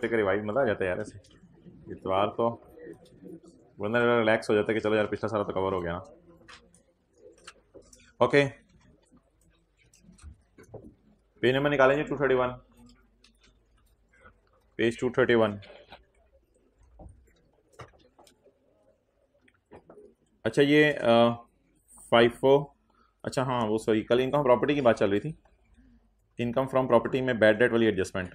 करते रिवाइव मजा आ जाता है यार ऐसे इतवार तो बंदा रिलैक्स हो जाता है कि चलो यार पिछला सारा तो कवर हो गया ना ओके पेज नंबर निकालेंगे two thirty one page two thirty one अच्छा ये फाइव फोर अच्छा हाँ वो सॉरी कल इनकम प्रॉपर्टी की बात चल रही थी इनकम फ्रॉम प्रॉपर्टी में बैड डेट वाली एडजस्टमेंट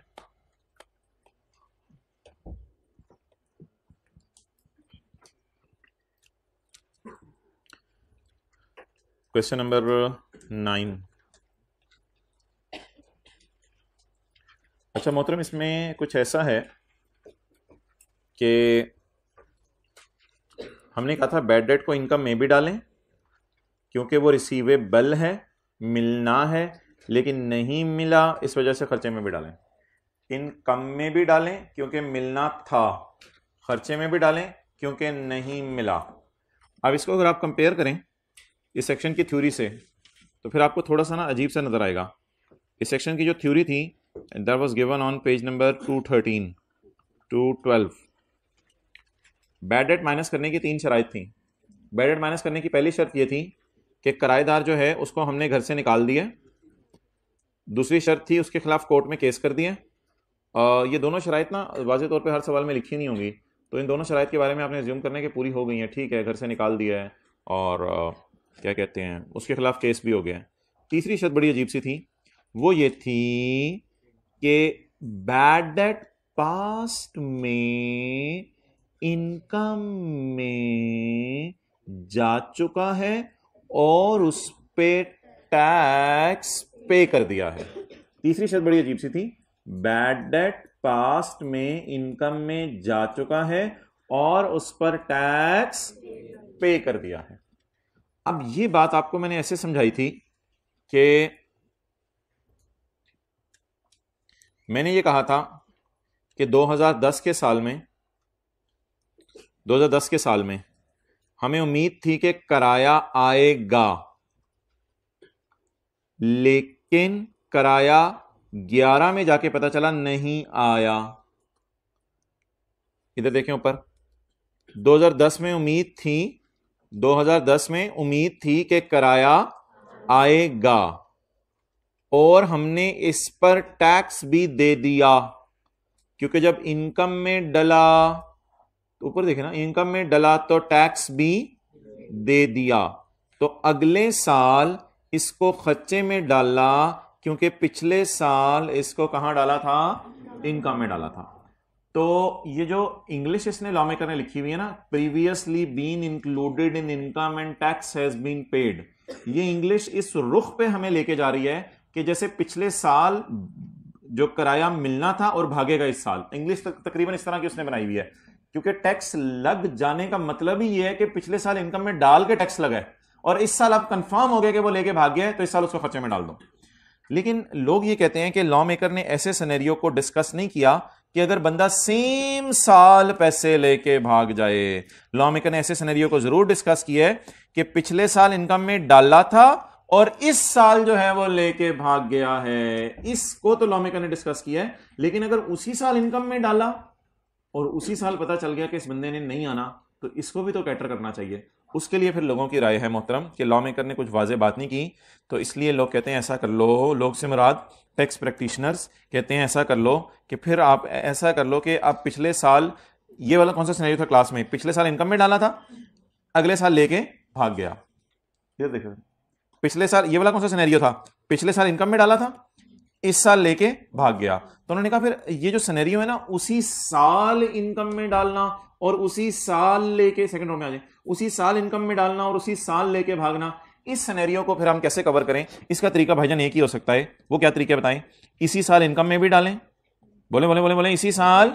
क्वेश्चन नंबर नाइन अच्छा मोहतरम इसमें कुछ ऐसा है कि हमने कहा था बैड डेट को इनकम में भी डालें क्योंकि वो रिसीवेबल है मिलना है लेकिन नहीं मिला इस वजह से खर्चे में भी डालें इनकम में भी डालें क्योंकि मिलना था खर्चे में भी डालें क्योंकि नहीं मिला अब इसको अगर आप कंपेयर करें इस सेक्शन की थ्योरी से तो फिर आपको थोड़ा सा ना अजीब सा नज़र आएगा इस सेक्शन की जो थ्योरी थी there was given on page number two thirteen two twelve bad debt minus करने की तीन शराइ थी बैड डेट माइनस करने की पहली शर्त ये थी कि किराएदार जो है उसको हमने घर से निकाल दिया दूसरी शर्त थी उसके खिलाफ कोर्ट में केस कर दिए ये दोनों शराइ ना वाजे तौर पर हर सवाल में लिखी नहीं होंगी तो इन दोनों शराइ के बारे में आपने ज्यूम करने के पूरी हो गई हैं ठीक है घर से निकाल दिया है और क्या कहते हैं उसके खिलाफ केस भी हो गया तीसरी शर्त बड़ी अजीब सी थी वो ये थी कि बैड डेट पास्ट में इनकम में जा चुका है और उस पर टैक्स पे कर दिया है तीसरी शर्त बड़ी अजीब सी थी बैड डेट पास्ट में इनकम में जा चुका है और उस पर टैक्स पे कर दिया है अब ये बात आपको मैंने ऐसे समझाई थी कि मैंने ये कहा था कि 2010 के साल में 2010 के साल में हमें उम्मीद थी कि कराया आएगा लेकिन कराया 11 में जाके पता चला नहीं आया इधर देखें ऊपर 2010 में उम्मीद थी 2010 में उम्मीद थी कि किराया आएगा और हमने इस पर टैक्स भी दे दिया क्योंकि जब इनकम में डला ऊपर देखे ना इनकम में डला तो टैक्स भी दे दिया तो अगले साल इसको खच्चे में डाला क्योंकि पिछले साल इसको कहां डाला था इनकम में डाला था तो ये जो इंग्लिश इसने लॉ मेकर ने लिखी हुई है ना previously been included in income and tax has been paid ये इंग्लिश इस रुख पे हमें लेके जा रही है कि जैसे पिछले साल जो किराया मिलना था और भागेगा इस साल इंग्लिश तकरीबन इस तरह की उसने बनाई हुई है क्योंकि टैक्स लग जाने का मतलब ही ये है कि पिछले साल इनकम में डाल के टैक्स लगा और इस साल आप कंफर्म हो गए कि वो लेके भाग गया है तो इस साल उसको खर्चे में डाल दो लेकिन लोग ये कहते हैं कि लॉ मेकर ने ऐसे सनेरियो को डिस्कस नहीं किया कि अगर बंदा सेम साल पैसे लेके भाग जाए लॉमिकर ने ऐसे सिनेरियो को जरूर डिस्कस किया है कि पिछले साल इनकम में डाला था और इस साल जो है वो लेके भाग गया है इसको तो मेकर ने डिस्कस किया है लेकिन अगर उसी साल इनकम में डाला और उसी साल पता चल गया कि इस बंदे ने नहीं आना तो इसको भी तो कैटर करना चाहिए उसके लिए फिर लोगों की राय है मोहतरम कि लॉ मेकर ने कुछ वाजे बात नहीं की तो इसलिए लोग कहते हैं ऐसा कर लो लोग से मुराद टैक्स प्रैक्टिशनर्स कहते हैं ऐसा कर लो कि फिर आप ऐसा कर लो कि आप पिछले साल ये वाला कौन सा सिनेरियो था क्लास में पिछले साल इनकम में डाला था अगले साल लेके भाग गया ये देखो पिछले साल ये वाला कौन सा सिनेरियो था पिछले साल इनकम में डाला था इस साल लेके भाग गया तो उन्होंने कहा फिर ये जो सनेरियो है ना उसी साल इनकम में डालना और उसी साल लेके सेकंड रो में आ जाए उसी साल इनकम में डालना और उसी साल लेके भागना इस सनेरियो को फिर हम कैसे कवर करें इसका तरीका भाईजान एक ही हो सकता है वो क्या तरीके बताएं इसी साल इनकम में भी डालें बोले बोले बोले बोले इसी साल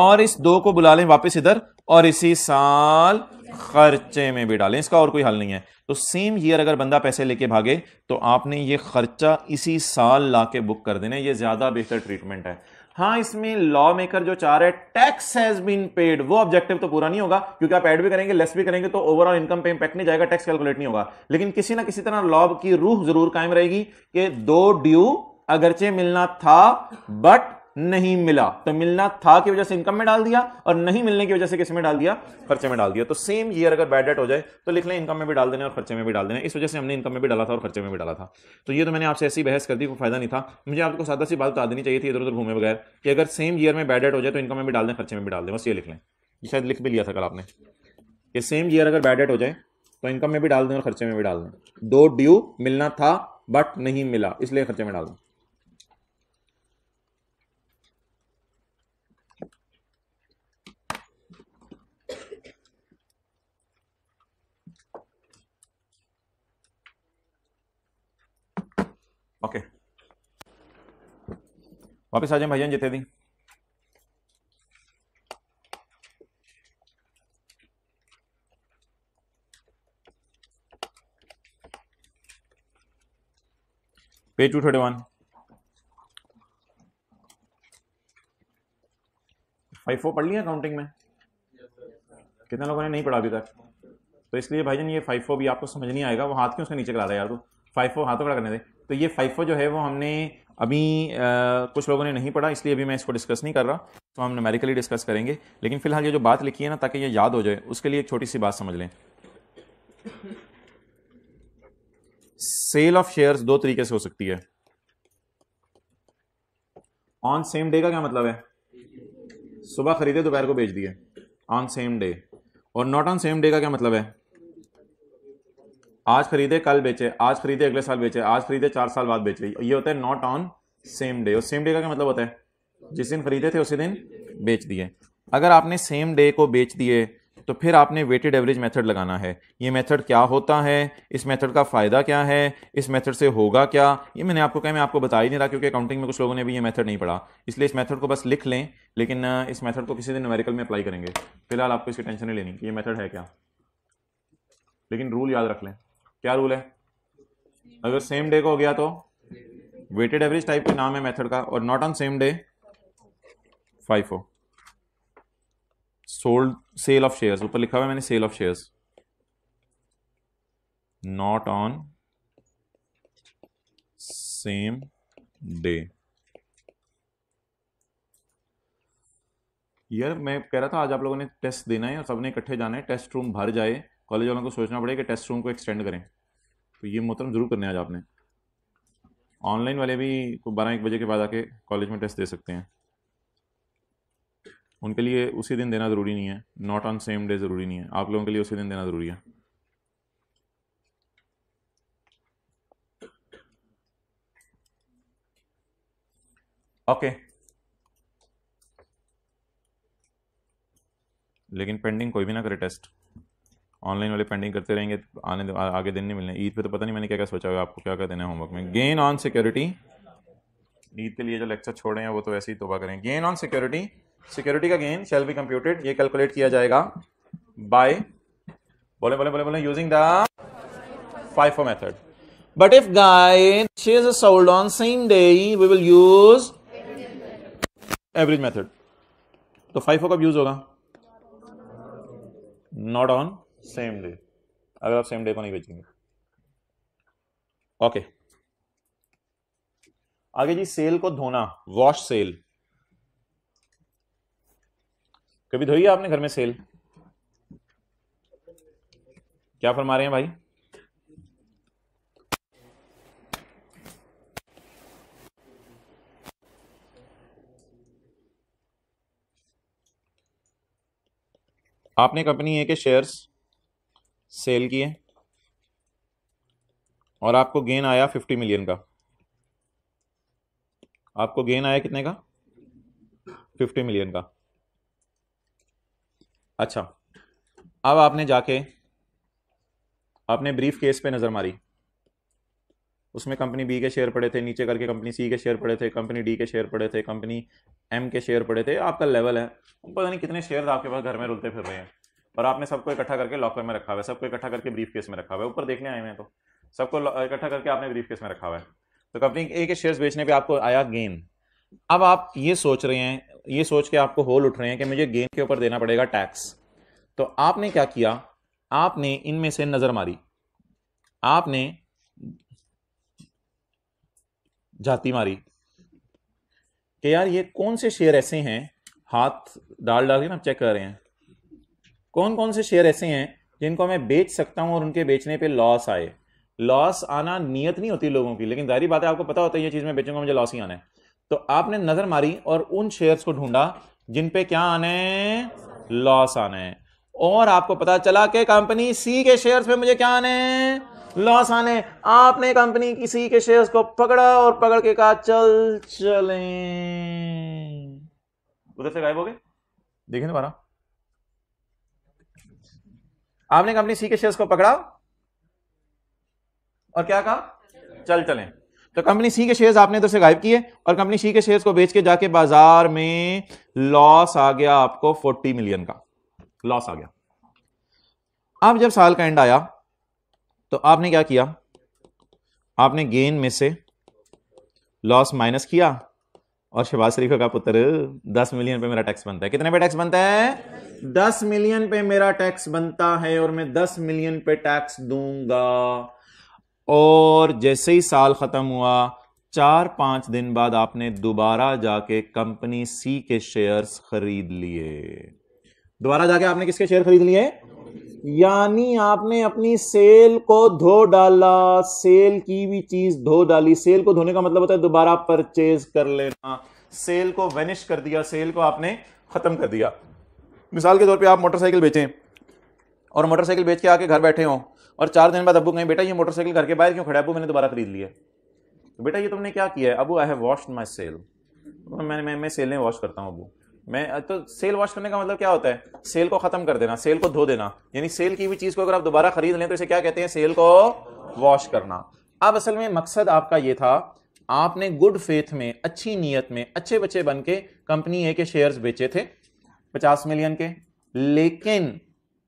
और इस दो को बुला लें वापस इधर और इसी साल खर्चे में भी डालें इसका और कोई हल नहीं है तो सेम ईयर अगर बंदा पैसे लेके भागे तो आपने ये खर्चा इसी साल ला के बुक कर देना ये ज्यादा बेहतर ट्रीटमेंट है हाँ इसमें लॉ मेकर जो चाह रहे टैक्स हैज बीन पेड वो ऑब्जेक्टिव तो पूरा नहीं होगा क्योंकि आप ऐड भी करेंगे लेस भी करेंगे तो ओवरऑल इनकम पे इंपैक्ट नहीं जाएगा टैक्स कैलकुलेट नहीं होगा लेकिन किसी ना किसी तरह लॉ की रूह जरूर कायम रहेगी कि दो ड्यू अगरचे मिलना था बट नहीं मिला तो मिलना था की वजह से इनकम में डाल दिया और नहीं मिलने की वजह से किस में डाल दिया खर्चे में डाल दिया तो सेम ईयर अगर बैड डेट हो जाए तो लिख लें इनकम में भी डाल देना और खर्चे में भी डाल देना इस वजह से हमने इनकम में भी डाला था और खर्चे में भी डाला था तो ये तो मैंने आपसे ऐसी बहस कर दी कोई फायदा नहीं था मुझे आपको सादा सी बात बता देनी चाहिए थी इधर उधर घूमे बगैर कि अगर सेम ईयर में बैड डेट हो जाए तो इनकम में भी डाल दें खर्चे में भी डाल दें बस ये लिख लें ये शायद लिख भी लिया था कल आपने कि सेम ईयर अगर बैड डेट हो जाए तो इनकम में भी डाल दें और खर्चे में भी डाल दें दो ड्यू मिलना था बट नहीं मिला इसलिए खर्चे में डाल दें ओके वापस आ जाए भाई जितने दी पे two thirty one five four पढ़ लिया काउंटिंग में कितने लोगों ने नहीं पढ़ा अभी तक तो इसलिए जान ये फाइव फोर भी आपको समझ नहीं आएगा वो हाथ क्यों उसके नीचे करा रहा है यार तो फाइव फोर हाथों खड़ा करने दे तो ये फाइफो जो है वो हमने अभी आ, कुछ लोगों ने नहीं पढ़ा इसलिए अभी मैं इसको डिस्कस नहीं कर रहा तो हम नमेरिकली डिस्कस करेंगे लेकिन फिलहाल ये जो बात लिखी है ना ताकि ये याद हो जाए उसके लिए एक छोटी सी बात समझ लें सेल ऑफ शेयर्स दो तरीके से हो सकती है ऑन सेम डे का क्या मतलब है सुबह खरीदे दोपहर को बेच दिए ऑन सेम डे और नॉट ऑन सेम डे का क्या मतलब है आज खरीदे कल बेचे आज खरीदे अगले साल बेचे आज खरीदे चार साल बाद बेचे ये होता है नॉट ऑन सेम डे और सेम डे का क्या मतलब होता है जिस दिन खरीदे थे उसी दिन बेच दिए अगर आपने सेम डे को बेच दिए तो फिर आपने वेटेड एवरेज मेथड लगाना है ये मेथड क्या होता है इस मेथड का फ़ायदा क्या है इस मेथड से होगा क्या ये मैंने आपको कहा मैं आपको बता ही नहीं रहा क्योंकि अकाउंटिंग में कुछ लोगों ने भी ये मेथड नहीं पढ़ा इसलिए इस मेथड को बस लिख लें लेकिन इस मेथड को किसी दिन अमेरिकल में अप्लाई करेंगे फिलहाल आपको इसकी टेंशन नहीं लेनी कि ये मेथड है क्या लेकिन रूल याद रख लें क्या रूल है अगर सेम डे को हो गया तो वेटेड एवरेज टाइप का नाम है मेथड का और not on same day five sold sale of shares ऊपर लिखा हुआ है मैंने sale of shares not on same day यार मैं कह रहा था आज आप लोगों ने टेस्ट देना है और सबने इकट्ठे जाना है टेस्ट रूम भर जाए कॉलेज वालों को सोचना पड़ेगा कि टेस्ट रूम को एक्सटेंड करें तो ये मोहतरम ज़रूर करने आज आपने ऑनलाइन वाले भी बारह एक बजे के बाद आके कॉलेज में टेस्ट दे सकते हैं उनके लिए उसी दिन देना ज़रूरी नहीं है नॉट ऑन सेम डे ज़रूरी नहीं है आप लोगों के लिए उसी दिन देना ज़रूरी है ओके okay. लेकिन पेंडिंग कोई भी ना करे टेस्ट ऑनलाइन वाले पेंडिंग करते रहेंगे तो आने आ, आगे दिन नहीं मिलने ईद पे तो पता नहीं मैंने क्या क्या सोचा होगा आपको क्या क्या देना है होमवर्क में गेन ऑन सिक्योरिटी ईद के लिए जो लेक्चर छोड़े हैं वो तो ऐसे ही तोबा करें गेन ऑन सिक्योरिटी सिक्योरिटी का गेन शेल बी कंप्यूटेड ये कैलकुलेट किया जाएगा बाय बोले बोले बोले बोले using the FIFO method. But if guide is sold on same day, we will use average method. तो FIFO कब यूज होगा? नॉट ऑन सेम डे अगर आप सेम डे को नहीं बेचेंगे ओके आगे जी सेल को धोना वॉश सेल कभी धोई आपने घर में सेल क्या फरमा रहे हैं भाई आपने कंपनी ए के शेयर्स सेल किए और आपको गेन आया फिफ्टी मिलियन का आपको गेन आया कितने का फिफ्टी मिलियन का अच्छा अब आपने जाके आपने ब्रीफ केस पे नज़र मारी उसमें कंपनी बी के शेयर पड़े थे नीचे करके कंपनी सी के शेयर पड़े थे कंपनी डी के शेयर पड़े थे कंपनी एम के शेयर पड़े थे आपका लेवल है पता नहीं कितने शेयर आपके पास घर में रुलते फिर रहे हैं और आपने सबको इकट्ठा करके लॉकर में रखा हुआ है सबको इकट्ठा करके ब्रीफ केस में रखा हुआ है ऊपर देखने आए हुए हैं तो सबको इकट्ठा करके आपने ब्रीफ केस में रखा हुआ है तो कंपनी ए के शेयर्स बेचने पे आपको आया गेन अब आप ये सोच रहे हैं ये सोच के आपको होल उठ रहे हैं कि मुझे गेन के ऊपर देना पड़ेगा टैक्स तो आपने क्या किया आपने इनमें से नजर मारी आपने जाति मारी कि यार ये कौन से शेयर ऐसे हैं हाथ डाल डाल के ना चेक कर रहे हैं कौन कौन से शेयर ऐसे हैं जिनको मैं बेच सकता हूँ और उनके बेचने पर लॉस आए लॉस आना नियत नहीं होती लोगों की लेकिन जारी बात है आपको पता होता है ये चीज़ में बेचूंगा मुझे लॉस ही आना है तो आपने नज़र मारी और उन शेयर्स को ढूंढा जिन पे क्या आने लॉस आने हैं और आपको पता चला कि कंपनी सी के शेयर्स पे मुझे क्या आने लॉस आने आपने कंपनी की सी के शेयर्स को पकड़ा और पकड़ के कहा चल चलें उधर से गायब हो गए देखें दोबारा आपने कंपनी सी के शेयर्स को पकड़ा और क्या कहा चल चलें तो कंपनी सी के शेयर्स आपने तो से गायब किए और कंपनी सी के शेयर्स को बेच के जाके बाजार में लॉस आ गया आपको 40 मिलियन का लॉस आ गया अब जब साल का एंड आया तो आपने क्या किया आपने गेन में से लॉस माइनस किया और शहबाज शरीफ का पुत्र दस मिलियन पे मेरा टैक्स बनता है कितने पे टैक्स बनता है दस मिलियन पे मेरा टैक्स बनता है और मैं दस मिलियन पे टैक्स दूंगा और जैसे ही साल खत्म हुआ चार पांच दिन बाद आपने दोबारा जाके कंपनी सी के शेयर्स खरीद लिए दोबारा जाके आपने किसके शेयर खरीद लिए यानी आपने अपनी सेल को धो डाला सेल की भी चीज धो डाली सेल को धोने का मतलब होता है दोबारा परचेज कर लेना सेल को वेनिश कर दिया सेल को आपने खत्म कर दिया मिसाल के तौर पे आप मोटरसाइकिल बेचें और मोटरसाइकिल बेच के आके घर बैठे हो और चार दिन बाद अबू कहें बेटा ये मोटरसाइकिल घर के बाहर क्यों खड़ा अबू मैंने दोबारा खरीद लिया तो बेटा ये तुमने क्या किया है अबू I have washed my sale मैंने मैं, मैं सेलें वॉश करता हूँ अबू मैं तो सेल वॉश करने का मतलब क्या होता है सेल को खत्म कर देना सेल को धो देना यानी सेल की भी चीज को अगर आप दोबारा खरीद लें तो इसे क्या कहते हैं सेल को वॉश करना अब असल में मकसद आपका यह था आपने गुड फेथ में अच्छी नीयत में अच्छे बच्चे बन के कंपनी ए के शेयर्स बेचे थे 50 मिलियन के लेकिन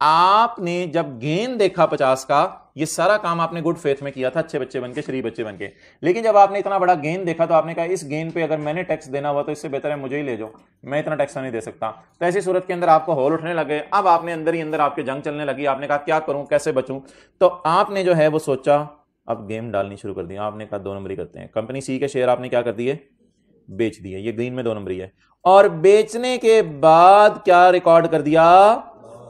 आपने जब गेन देखा 50 का ये सारा काम आपने गुड फेथ में किया था अच्छे बच्चे बन के श्री बच्चे बन के लेकिन जब आपने इतना बड़ा गेन देखा तो आपने कहा इस गेन पे अगर मैंने टैक्स देना हुआ तो इससे बेहतर है मुझे ही ले जाओ मैं इतना टैक्स तो नहीं दे सकता तो ऐसी सूरत के अंदर आपको हॉल उठने लगे अब आपने अंदर ही अंदर आपके जंग चलने लगी आपने कहा क्या करूं कैसे बचूं तो आपने जो है वो सोचा अब गेम डालनी शुरू कर दी आपने कहा दो ही करते हैं कंपनी सी के शेयर आपने क्या कर दिए बेच दिए ये ग्रीन में दो नंबरी है और बेचने के बाद क्या रिकॉर्ड कर दिया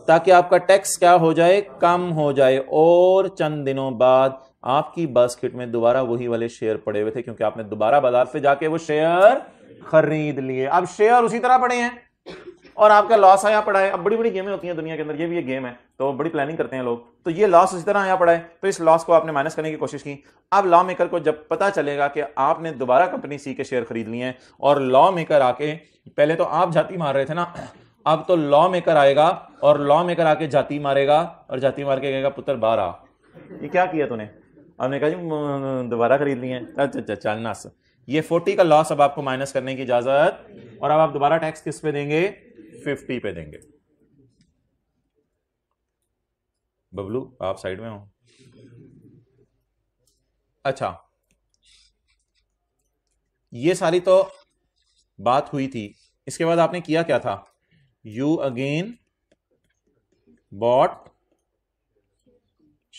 ताकि आपका टैक्स क्या हो जाए कम हो जाए और चंद दिनों बाद आपकी बास्केट में दोबारा वही वाले शेयर पड़े हुए थे क्योंकि आपने दोबारा बाजार से जाके वो शेयर खरीद लिए अब शेयर उसी तरह पड़े हैं और आपका लॉस आया पड़ा है अब बड़ी बड़ी गेमें होती हैं दुनिया के अंदर ये भी एक गेम है तो बड़ी प्लानिंग करते हैं लोग तो ये लॉस उसी तरह आया पड़ा है तो इस लॉस को आपने माइनस करने की कोशिश की अब लॉ मेकर को जब पता चलेगा कि आपने दोबारा कंपनी सी के शेयर खरीद लिए हैं और लॉ मेकर आके पहले तो आप जाती मार रहे थे ना अब तो लॉ मेकर आएगा और लॉ मेकर आके जाति मारेगा और जाति मार के कहेगा पुत्र बारह ये क्या किया तूने हमने कहा जी दोबारा खरीद लिए अच्छा अच्छा चलना ये फोर्टी का लॉस अब आपको माइनस करने की इजाजत और अब आप दोबारा टैक्स किस पे देंगे फिफ्टी पे देंगे बबलू आप साइड में हो अच्छा ये सारी तो बात हुई थी इसके बाद आपने किया क्या था you again bought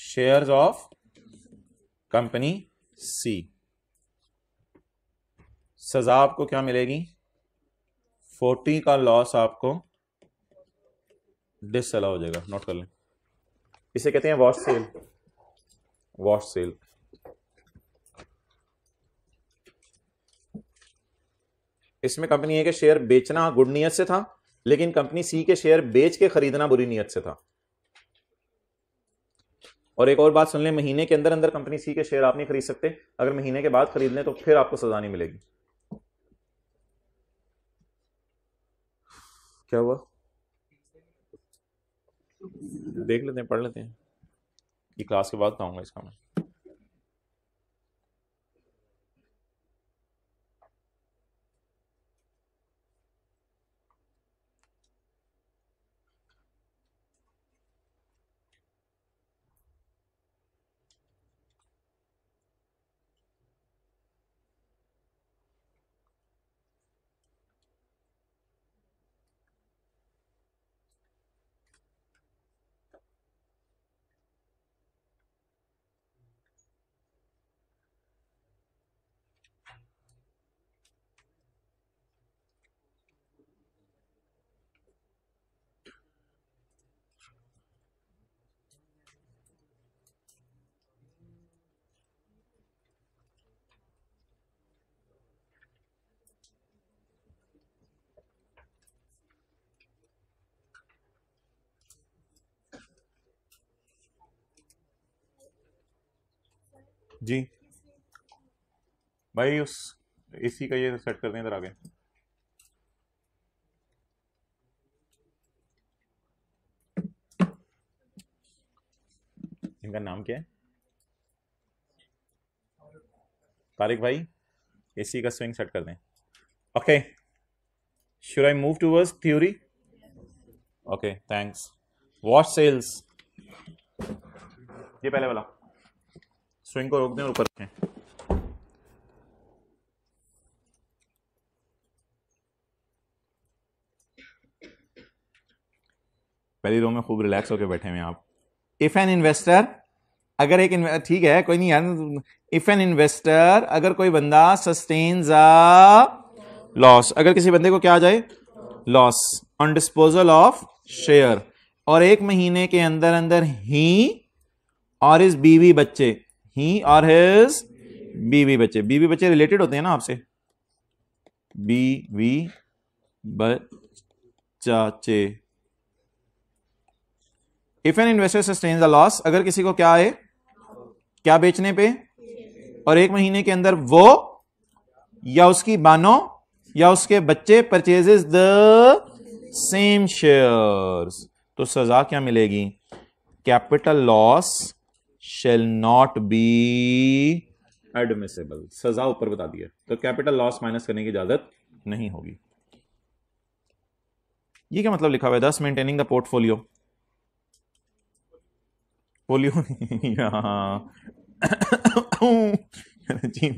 share of company C सजा आपको क्या मिलेगी फोर्टी का लॉस आपको डिसअला हो जाएगा नोट कर लें इसे कहते हैं वॉश सेल वॉश सेल इसमें कंपनी है कि शेयर बेचना गुड से था लेकिन कंपनी सी के शेयर बेच के खरीदना बुरी नीयत से था और एक और बात सुन लें महीने के अंदर अंदर कंपनी सी के शेयर आप नहीं खरीद सकते अगर महीने के बाद खरीद लें तो फिर आपको सजा नहीं मिलेगी क्या हुआ देख लेते हैं पढ़ लेते हैं ये क्लास के बाद आऊंगा इसका मैं जी भाई उस एसी का ये सेट कर दें इधर आगे इनका नाम क्या है तारिक भाई एसी का स्विंग सेट कर दें okay should I move towards theory okay thanks what sales ये पहले वाला स्विंग को रोक दें और ऊपर रखें पहली रो में खूब रिलैक्स होकर बैठे हुए आप इफ़ एन इन्वेस्टर अगर एक ठीक है कोई नहीं यार इफ एन इन्वेस्टर अगर कोई बंदा सस्टेन लॉस अगर किसी बंदे को क्या आ जाए loss on disposal of share और एक महीने के अंदर अंदर ही और इस बीवी बच्चे ही और हिज बीवी बच्चे बीवी बच्चे रिलेटेड होते हैं ना आपसे बीवी बच्चे if an investor sustain the loss अगर किसी को क्या है क्या बेचने पे और एक महीने के अंदर वो या उसकी बानो या उसके बच्चे परचेज द सेम शेयर्स तो सजा क्या मिलेगी capital loss shall not be admissible सजा ऊपर बता दी तो कैपिटल लॉस माइनस करने की इजाजत नहीं होगी ये क्या मतलब लिखा हुआ है thus maintaining the portfolio polio जी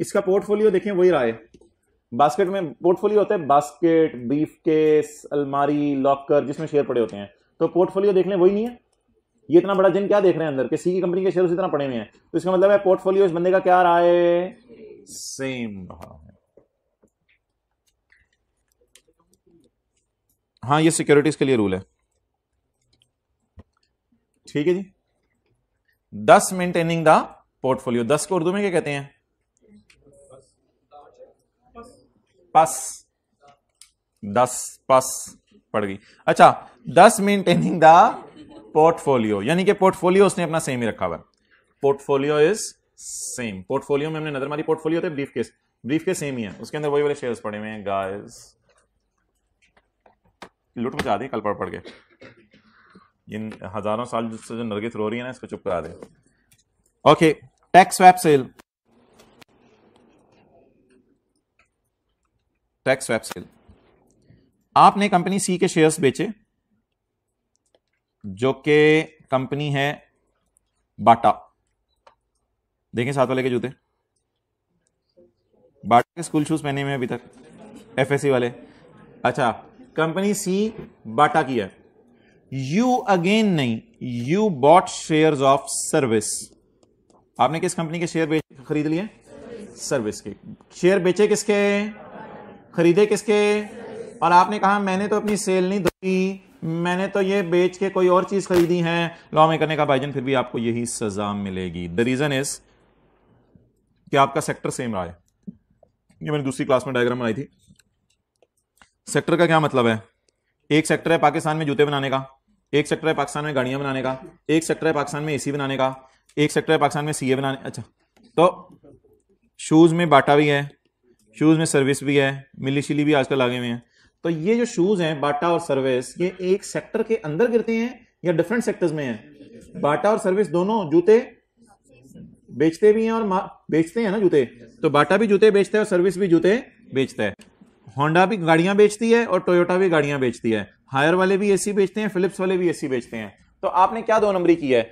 इसका पोर्टफोलियो देखें वही रहा है बास्केट में पोर्टफोलियो होता है बास्केट बीफ केस अलमारी लॉकर जिसमें शेयर पड़े होते हैं तो पोर्टफोलियो देख लें वही नहीं है ये इतना बड़ा जिन क्या देख रहे हैं अंदर कि सी की कंपनी के शेयर इतना पड़े हुए हैं तो इसका मतलब है पोर्टफोलियो इस बंदे का क्या रहा है सेम रहा है हाँ ये सिक्योरिटीज के लिए रूल है ठीक है जी दस मेंटेनिंग द पोर्टफोलियो दस को उर्दू में क्या कहते हैं पस दस पस पड़ गई अच्छा दस मेंटेनिंग द पोर्टफोलियो यानी कि पोर्टफोलियो उसने अपना सेम ही रखा हुआ पोर्टफोलियो इज सेम पोर्टफोलियो में हमने नजर मारी पोर्टफोलियो थे briefcase briefcase same ही है उसके अंदर वही वाले शेयर्स पड़े हुए हैं गाइस लुट मचा दी कल पढ़ पढ़ के इन हजारों साल जो नरगिस रो रही है ना इसको चुप करा दे okay tax swap sale tax swap sale आपने कंपनी सी के शेयर्स बेचे जो कि कंपनी है बाटा देखें साथ वाले के जूते बाटा के स्कूल शूज पहने हुए अभी तक एफ वाले अच्छा कंपनी सी बाटा की है यू अगेन नहीं you bought shares of service आपने किस कंपनी के शेयर खरीद लिए सर्विस के शेयर बेचे किसके खरीदे किसके और आपने कहा मैंने तो अपनी सेल नहीं धोई मैंने तो ये बेच के कोई और चीज खरीदी है लॉ में करने का भाईजन फिर भी आपको यही सजा मिलेगी द रीजन इज कि आपका सेक्टर सेम रहा है ये मैंने दूसरी क्लास में डायग्राम बनाई थी सेक्टर का क्या मतलब है एक सेक्टर है पाकिस्तान में जूते बनाने का एक सेक्टर है पाकिस्तान में गाड़ियां बनाने का एक सेक्टर है पाकिस्तान में एसी बनाने का एक सेक्टर है पाकिस्तान में सीए बनाने अच्छा तो शूज में बाटा भी है शूज़ में सर्विस भी है मिली शिली भी आजकल आगे हुए हैं तो ये जो शूज़ हैं बाटा और सर्विस ये एक सेक्टर के अंदर गिरते हैं या डिफरेंट सेक्टर्स में है बाटा और सर्विस दोनों जूते बेचते भी हैं और बेचते हैं ना जूते तो बाटा भी जूते बेचता है और सर्विस भी जूते बेचता है होंडा भी गाड़ियां बेचती है और टोयोटा भी गाड़ियां बेचती है हायर वाले भी एसी बेचते हैं फिलिप्स वाले भी एसी बेचते हैं तो आपने क्या दो नंबरी की है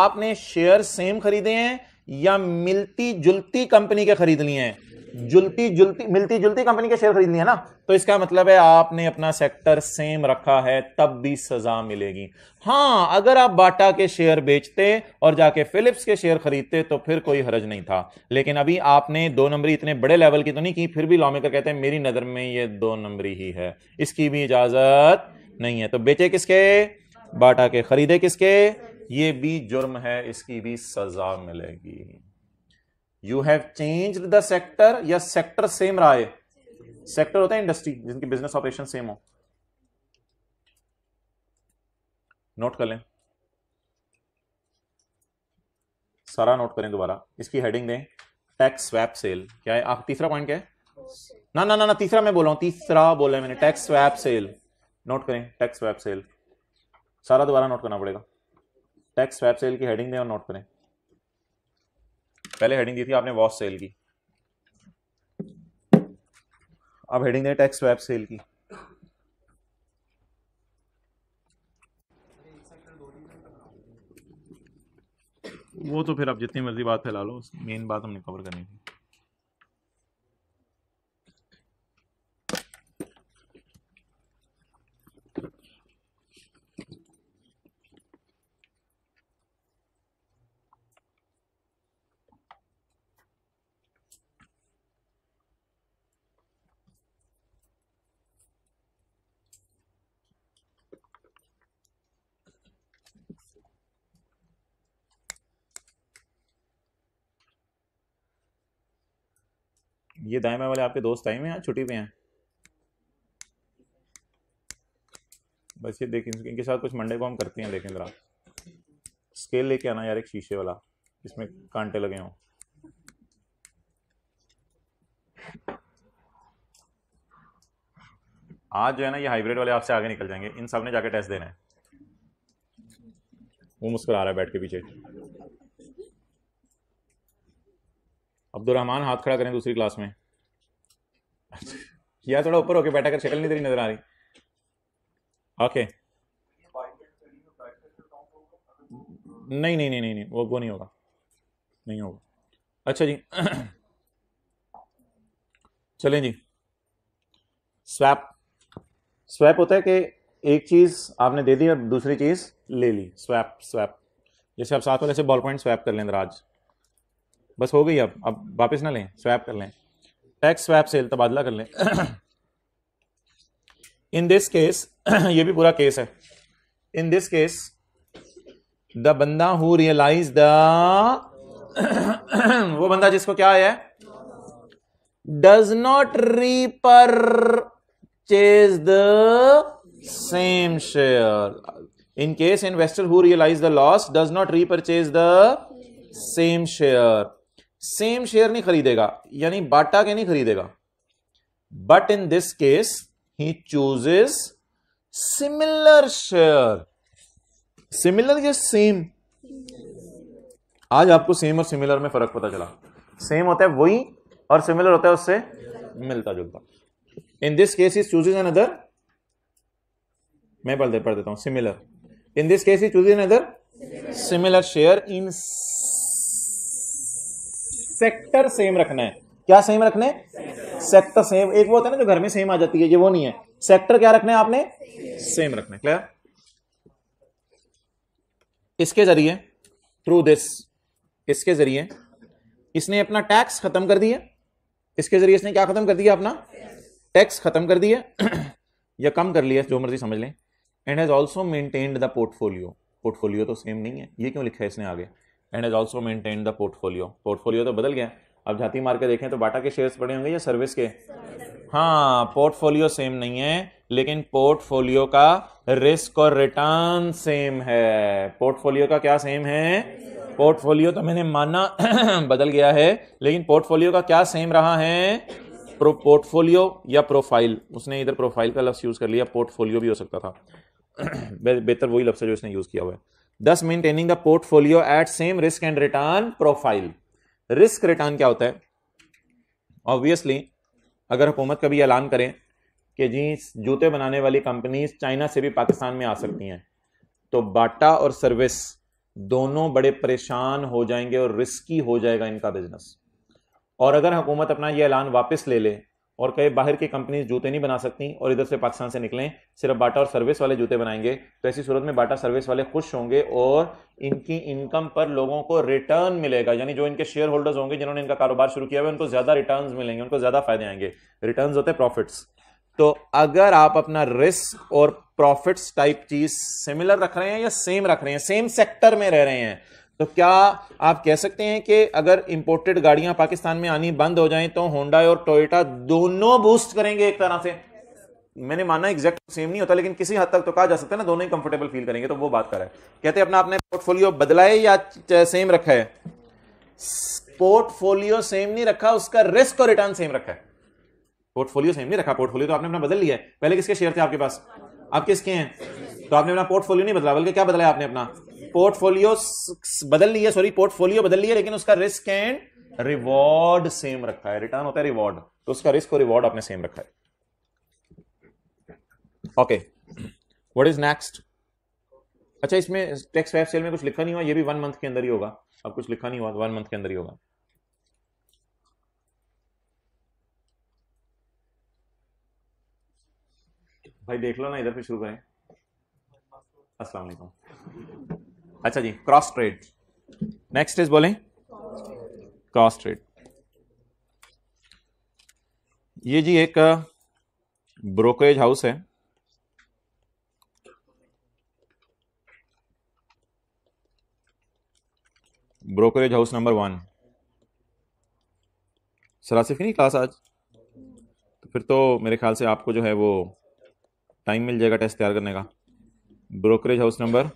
आपने शेयर सेम खरीदे हैं या मिलती जुलती कंपनी के खरीद लिए हैं जुलती जुलती मिलती जुलती कंपनी के शेयर खरीदनी है ना तो इसका मतलब है आपने अपना सेक्टर सेम रखा है तब भी सजा मिलेगी हाँ अगर आप बाटा के शेयर बेचते और जाके फिलिप्स के शेयर खरीदते तो फिर कोई हरज नहीं था लेकिन अभी आपने दो नंबरी इतने बड़े लेवल की तो नहीं की फिर भी मेकर कहते हैं मेरी नजर में ये दो नंबरी ही है इसकी भी इजाजत नहीं है तो बेचे किसके बाटा के खरीदे किसके ये भी जुर्म है इसकी भी सजा मिलेगी you have change the sector या सेक्टर सेम रहा है सेक्टर होता है इंडस्ट्री जिनकी बिजनेस ऑपरेशन सेम हो नोट कर लें सारा नोट करें दोबारा इसकी हेडिंग दें टैक्स स्वैप सेल क्या है आप तीसरा पॉइंट क्या है ना ना ना ना तीसरा मैं बोला हूं तीसरा बोला है मैंने टैक्स स्वैप सेल नोट करें टैक्स स्वैप सेल सारा दोबारा नोट करना पड़ेगा टैक्स स्वैप सेल की हेडिंग दें और नोट करें पहले हेडिंग दी थी आपने वॉश सेल की अब हेडिंग दे टैक्स वेब सेल की वो तो फिर आप जितनी मर्जी बात फैला लो मेन बात हमने कवर करनी थी ये दाएं बाएं वाले आपके दोस्त आए हुए हैं छुट्टी पे हैं बस ये देखिए इनके साथ कुछ मंडे को हम करते हैं लेकिन ज़रा स्केल लेके आना यार एक शीशे वाला इसमें कांटे लगे हों आज जो है ना ये हाइब्रिड वाले आपसे आगे निकल जाएंगे इन सब ने जाके टेस्ट देना है वो मुस्कुरा रहा है बैठ के पीछे अब्दुलरहमान हाथ खड़ा करें दूसरी क्लास में या थोड़ा ऊपर होके बैठा कर शक्ल नहीं तेरी नजर आ रही ओके नहीं नहीं नहीं नहीं नहीं वो वो नहीं होगा नहीं होगा अच्छा जी चलें जी स्वैप स्वैप होता है कि एक चीज़ आपने दे दी और दूसरी चीज़ ले ली स्वैप स्वैप जैसे आप साथ वाले से बॉल पॉइंट स्वैप कर लें दराज बस हो गई अब अब वापस ना लें स्वैप कर लें टैक्स स्वैप सेल तबादला कर लें इन दिस केस ये भी पूरा केस है इन दिस केस द बंदा हु रियलाइज द वो बंदा जिसको क्या आया does not repurchase the same share in case investor who realize the loss does not repurchase the same share same share नहीं खरीदेगा यानी बाटा के नहीं खरीदेगा but in this case he chooses similar share similar या same आज आपको same और सिमिलर में फर्क पता चला सेम होता है वही और सिमिलर होता है उससे मिलता जुलता in this case is chooses another मैं पढ़ दे पढ़ देता हूं similar in this case is chooses another similar share in sector same रखना है क्या सेम रखना है सेक्टर सेम एक वो होता है ना जो घर में सेम आ जाती है ये वो नहीं है सेक्टर क्या रखना है आपने सेम रखना है क्लियर इसके जरिए थ्रू दिस इसके जरिए इसने अपना टैक्स खत्म कर दिया इसके जरिए इसने क्या खत्म कर दिया अपना टैक्स खत्म कर दिया या कम कर लिया जो मर्जी समझ लें and has also maintained the portfolio portfolio तो सेम नहीं है ये क्यों लिखा है इसने आगे and has also maintain the portfolio portfolio तो बदल गया अब झाती मार के देखें तो बाटा के शेयर्स पड़े होंगे या सर्विस के हाँ पोर्टफोलियो सेम नहीं है लेकिन पोर्टफोलियो का रिस्क और रिटर्न सेम है पोर्टफोलियो का क्या सेम है पोर्टफोलियो तो मैंने माना बदल गया है लेकिन पोर्टफोलियो का क्या सेम रहा है प्रो पोर्टफोलियो या प्रोफाइल उसने इधर प्रोफाइल का लफ्स यूज कर लिया पोर्टफोलियो भी हो सकता था बेहतर वही लफ्स है जो इसने यूज किया हुआ है thus maintaining the portfolio at same risk and return profile risk return क्या होता है ऑब्वियसली अगर हुकूमत कभी ऐलान करें कि जी जूते बनाने वाली कंपनीज चाइना से भी पाकिस्तान में आ सकती हैं तो बाटा और सर्विस दोनों बड़े परेशान हो जाएंगे और रिस्की हो जाएगा इनका बिजनेस और अगर हुकूमत अपना यह ऐलान वापस ले ले और कई बाहर की कंपनीज जूते नहीं बना सकती और इधर से पाकिस्तान से निकलें सिर्फ बाटा और सर्विस वाले जूते बनाएंगे तो ऐसी सूरत में बाटा सर्विस वाले खुश होंगे और इनकी इनकम पर लोगों को रिटर्न मिलेगा यानी जो इनके शेयर होल्डर्स होंगे जिन्होंने इनका कारोबार शुरू किया है उनको ज़्यादा रिटर्न मिलेंगे उनको ज़्यादा फायदे आएंगे रिटर्न होते प्रॉफिट्स तो अगर आप अपना रिस्क और प्रॉफिट्स टाइप चीज सिमिलर रख रहे हैं या सेम रख रहे हैं सेम सेक्टर में रह रहे हैं तो क्या आप कह सकते हैं कि अगर इंपोर्टेड गाड़ियां पाकिस्तान में आनी बंद हो जाएं तो होंडा और टोयोटा दोनों बूस्ट करेंगे एक तरह से मैंने माना एग्जैक्ट सेम नहीं होता लेकिन किसी हद तक तो कहा जा सकता है ना दोनों ही कंफर्टेबल फील करेंगे तो वो बात कर कहते हैं अपना आपने पोर्टफोलियो बदला है या सेम रखा है पोर्टफोलियो सेम नहीं रखा उसका रिस्क और रिटर्न सेम रखा है पोर्टफोलियो सेम नहीं रखा पोर्टफोलियो तो आपने अपना बदल लिया है पहले किसके शेयर थे आपके पास आप किसके हैं तो आपने अपना पोर्टफोलियो नहीं बदला बल्कि क्या बदला है आपने अपना पोर्टफोलियो बदल लिया सॉरी पोर्टफोलियो बदल लिया लेकिन उसका रिस्क एंड रिवॉर्ड सेम रखा है रिटर्न होता है रिवॉर्ड तो उसका रिस्क और रिवॉर्ड आपने सेम रखा है ओके व्हाट इज नेक्स्ट अच्छा इसमें टैक्स वेब सेल में कुछ लिखा नहीं हुआ ये भी वन मंथ के अंदर ही होगा अब कुछ लिखा नहीं हुआ वन मंथ के अंदर ही होगा भाई देख लो ना इधर पे शुरू करें अस्सलाम वालेकुम अच्छा जी क्रॉस ट्रेड नेक्स्ट इज बोले क्रॉस ट्रेड ये जी एक ब्रोकरेज हाउस है ब्रोकरेज हाउस नंबर वन सरासिफ की नहीं क्लास आज तो फिर तो मेरे ख्याल से आपको जो है वो टाइम मिल जाएगा टेस्ट तैयार करने का ब्रोकरेज हाउस नंबर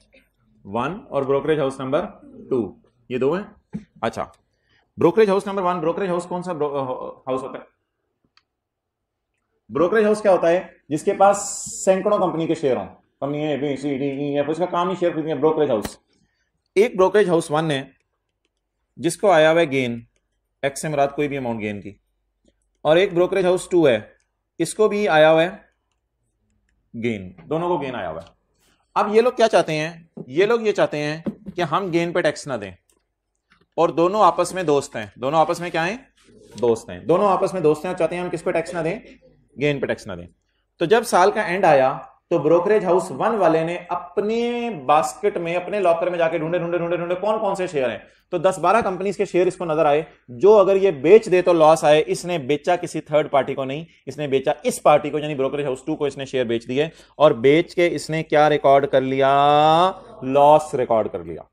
वन और ब्रोकरेज हाउस नंबर टू ये दो हैं अच्छा brokerage house number one brokerage house कौन सा हाउस होता है ब्रोकरेज हाउस क्या होता है जिसके पास सैकड़ों कंपनी के शेयर हों company A B C D E F उसका काम ही शेयर खरीदने ब्रोकरेज हाउस एक ब्रोकरेज हाउस वन है जिसको आया हुआ है गेन एक्स एम रात कोई भी अमाउंट गेन की और एक ब्रोकरेज हाउस टू है इसको भी आया हुआ है गेन दोनों को गेन आया हुआ है अब ये लोग क्या चाहते हैं ये लोग ये चाहते हैं कि हम गेन पे टैक्स ना दें और दोनों आपस में दोस्त हैं दोनों आपस में क्या हैं दोस्त हैं दोनों आपस में दोस्त हैं और चाहते हैं हम किस पे टैक्स ना दें गेन पे टैक्स ना दें तो जब साल का एंड आया तो ब्रोकरेज हाउस वन वाले ने अपने बास्केट में अपने लॉकर में जाके ढूंढे ढूंढे ढूंढे ढूंढे कौन कौन से शेयर हैं तो दस बारह कंपनीज के शेयर इसको नजर आए जो अगर ये बेच दे तो लॉस आए इसने बेचा किसी थर्ड पार्टी को नहीं इसने बेचा इस पार्टी को यानी ब्रोकरेज हाउस टू को इसने शेयर बेच दिए और बेच के इसने क्या रिकॉर्ड कर लिया लॉस रिकॉर्ड कर लिया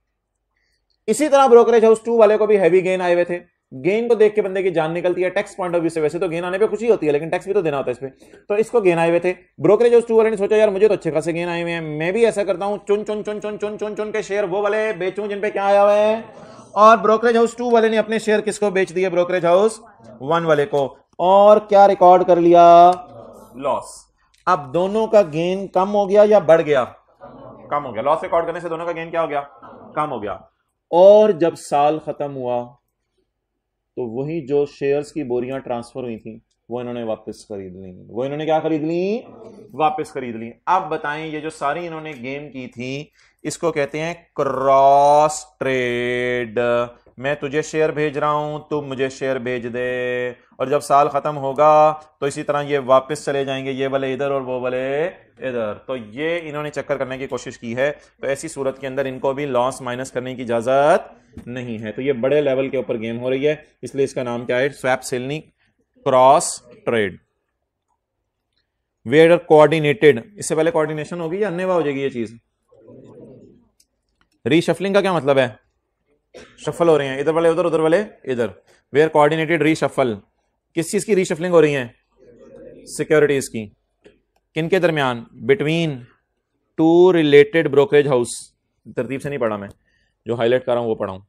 इसी तरह ब्रोकरेज हाउस टू वाले को भी हैवी गेन आए हुए थे गेन को देख के बंदे की जान निकलती है टैक्स पॉइंट ऑफ व्यू से वैसे तो गेन आने पे खुशी होती है लेकिन टैक्स भी तो देना होता है पर तो इसको गेन आए हुए थे ब्रोकरेज उस टू वाले ने सोचा यार मुझे तो अच्छे खासे गेन आए हुए हैं मैं भी ऐसा करता हूँ चुन चुन चुन चुन चुन चुन चुन के शेयर वो वाले बेचू जिनपे क्या आया हुआ है और ब्रोकरेज हाउस टू वाले ने अपने शेयर किसको बेच दिए ब्रोकरेज हाउस वन वाले को और क्या रिकॉर्ड कर लिया लॉस अब दोनों का गेन कम हो गया या बढ़ गया कम हो गया लॉस रिकॉर्ड करने से दोनों का गेन क्या हो गया कम हो गया और जब साल खत्म हुआ तो वही जो शेयर्स की बोरियां ट्रांसफर हुई थी वो इन्होंने वापस खरीद ली वो इन्होंने क्या खरीद ली वापस खरीद ली आप बताएं ये जो सारी इन्होंने गेम की थी इसको कहते हैं क्रॉस ट्रेड मैं तुझे शेयर भेज रहा हूं तुम मुझे शेयर भेज दे और जब साल खत्म होगा तो इसी तरह ये वापस चले जाएंगे ये वाले इधर और वो वाले इधर तो ये इन्होंने चक्कर करने की कोशिश की है तो ऐसी सूरत के अंदर इनको भी लॉस माइनस करने की इजाजत नहीं है तो ये बड़े लेवल के ऊपर गेम हो रही है इसलिए इसका नाम क्या है स्वैप सेलनी क्रॉस ट्रेड वेयर कोऑर्डिनेटेड इससे पहले कोऑर्डिनेशन होगी या अन्यवा हो जाएगी ये चीज रीशफलिंग का क्या मतलब है शफल हो रहे हैं इधर वाले उधर उधर वाले इधर वेयर कोऑर्डिनेटेड रीशफल किस चीज़ की रीशफलिंग हो रही है सिक्योरिटीज़ की किन के दरमियान between two related brokerage house तरतीब से नहीं पढ़ा मैं जो हाईलाइट कर रहा हूं वो पढ़ाऊँ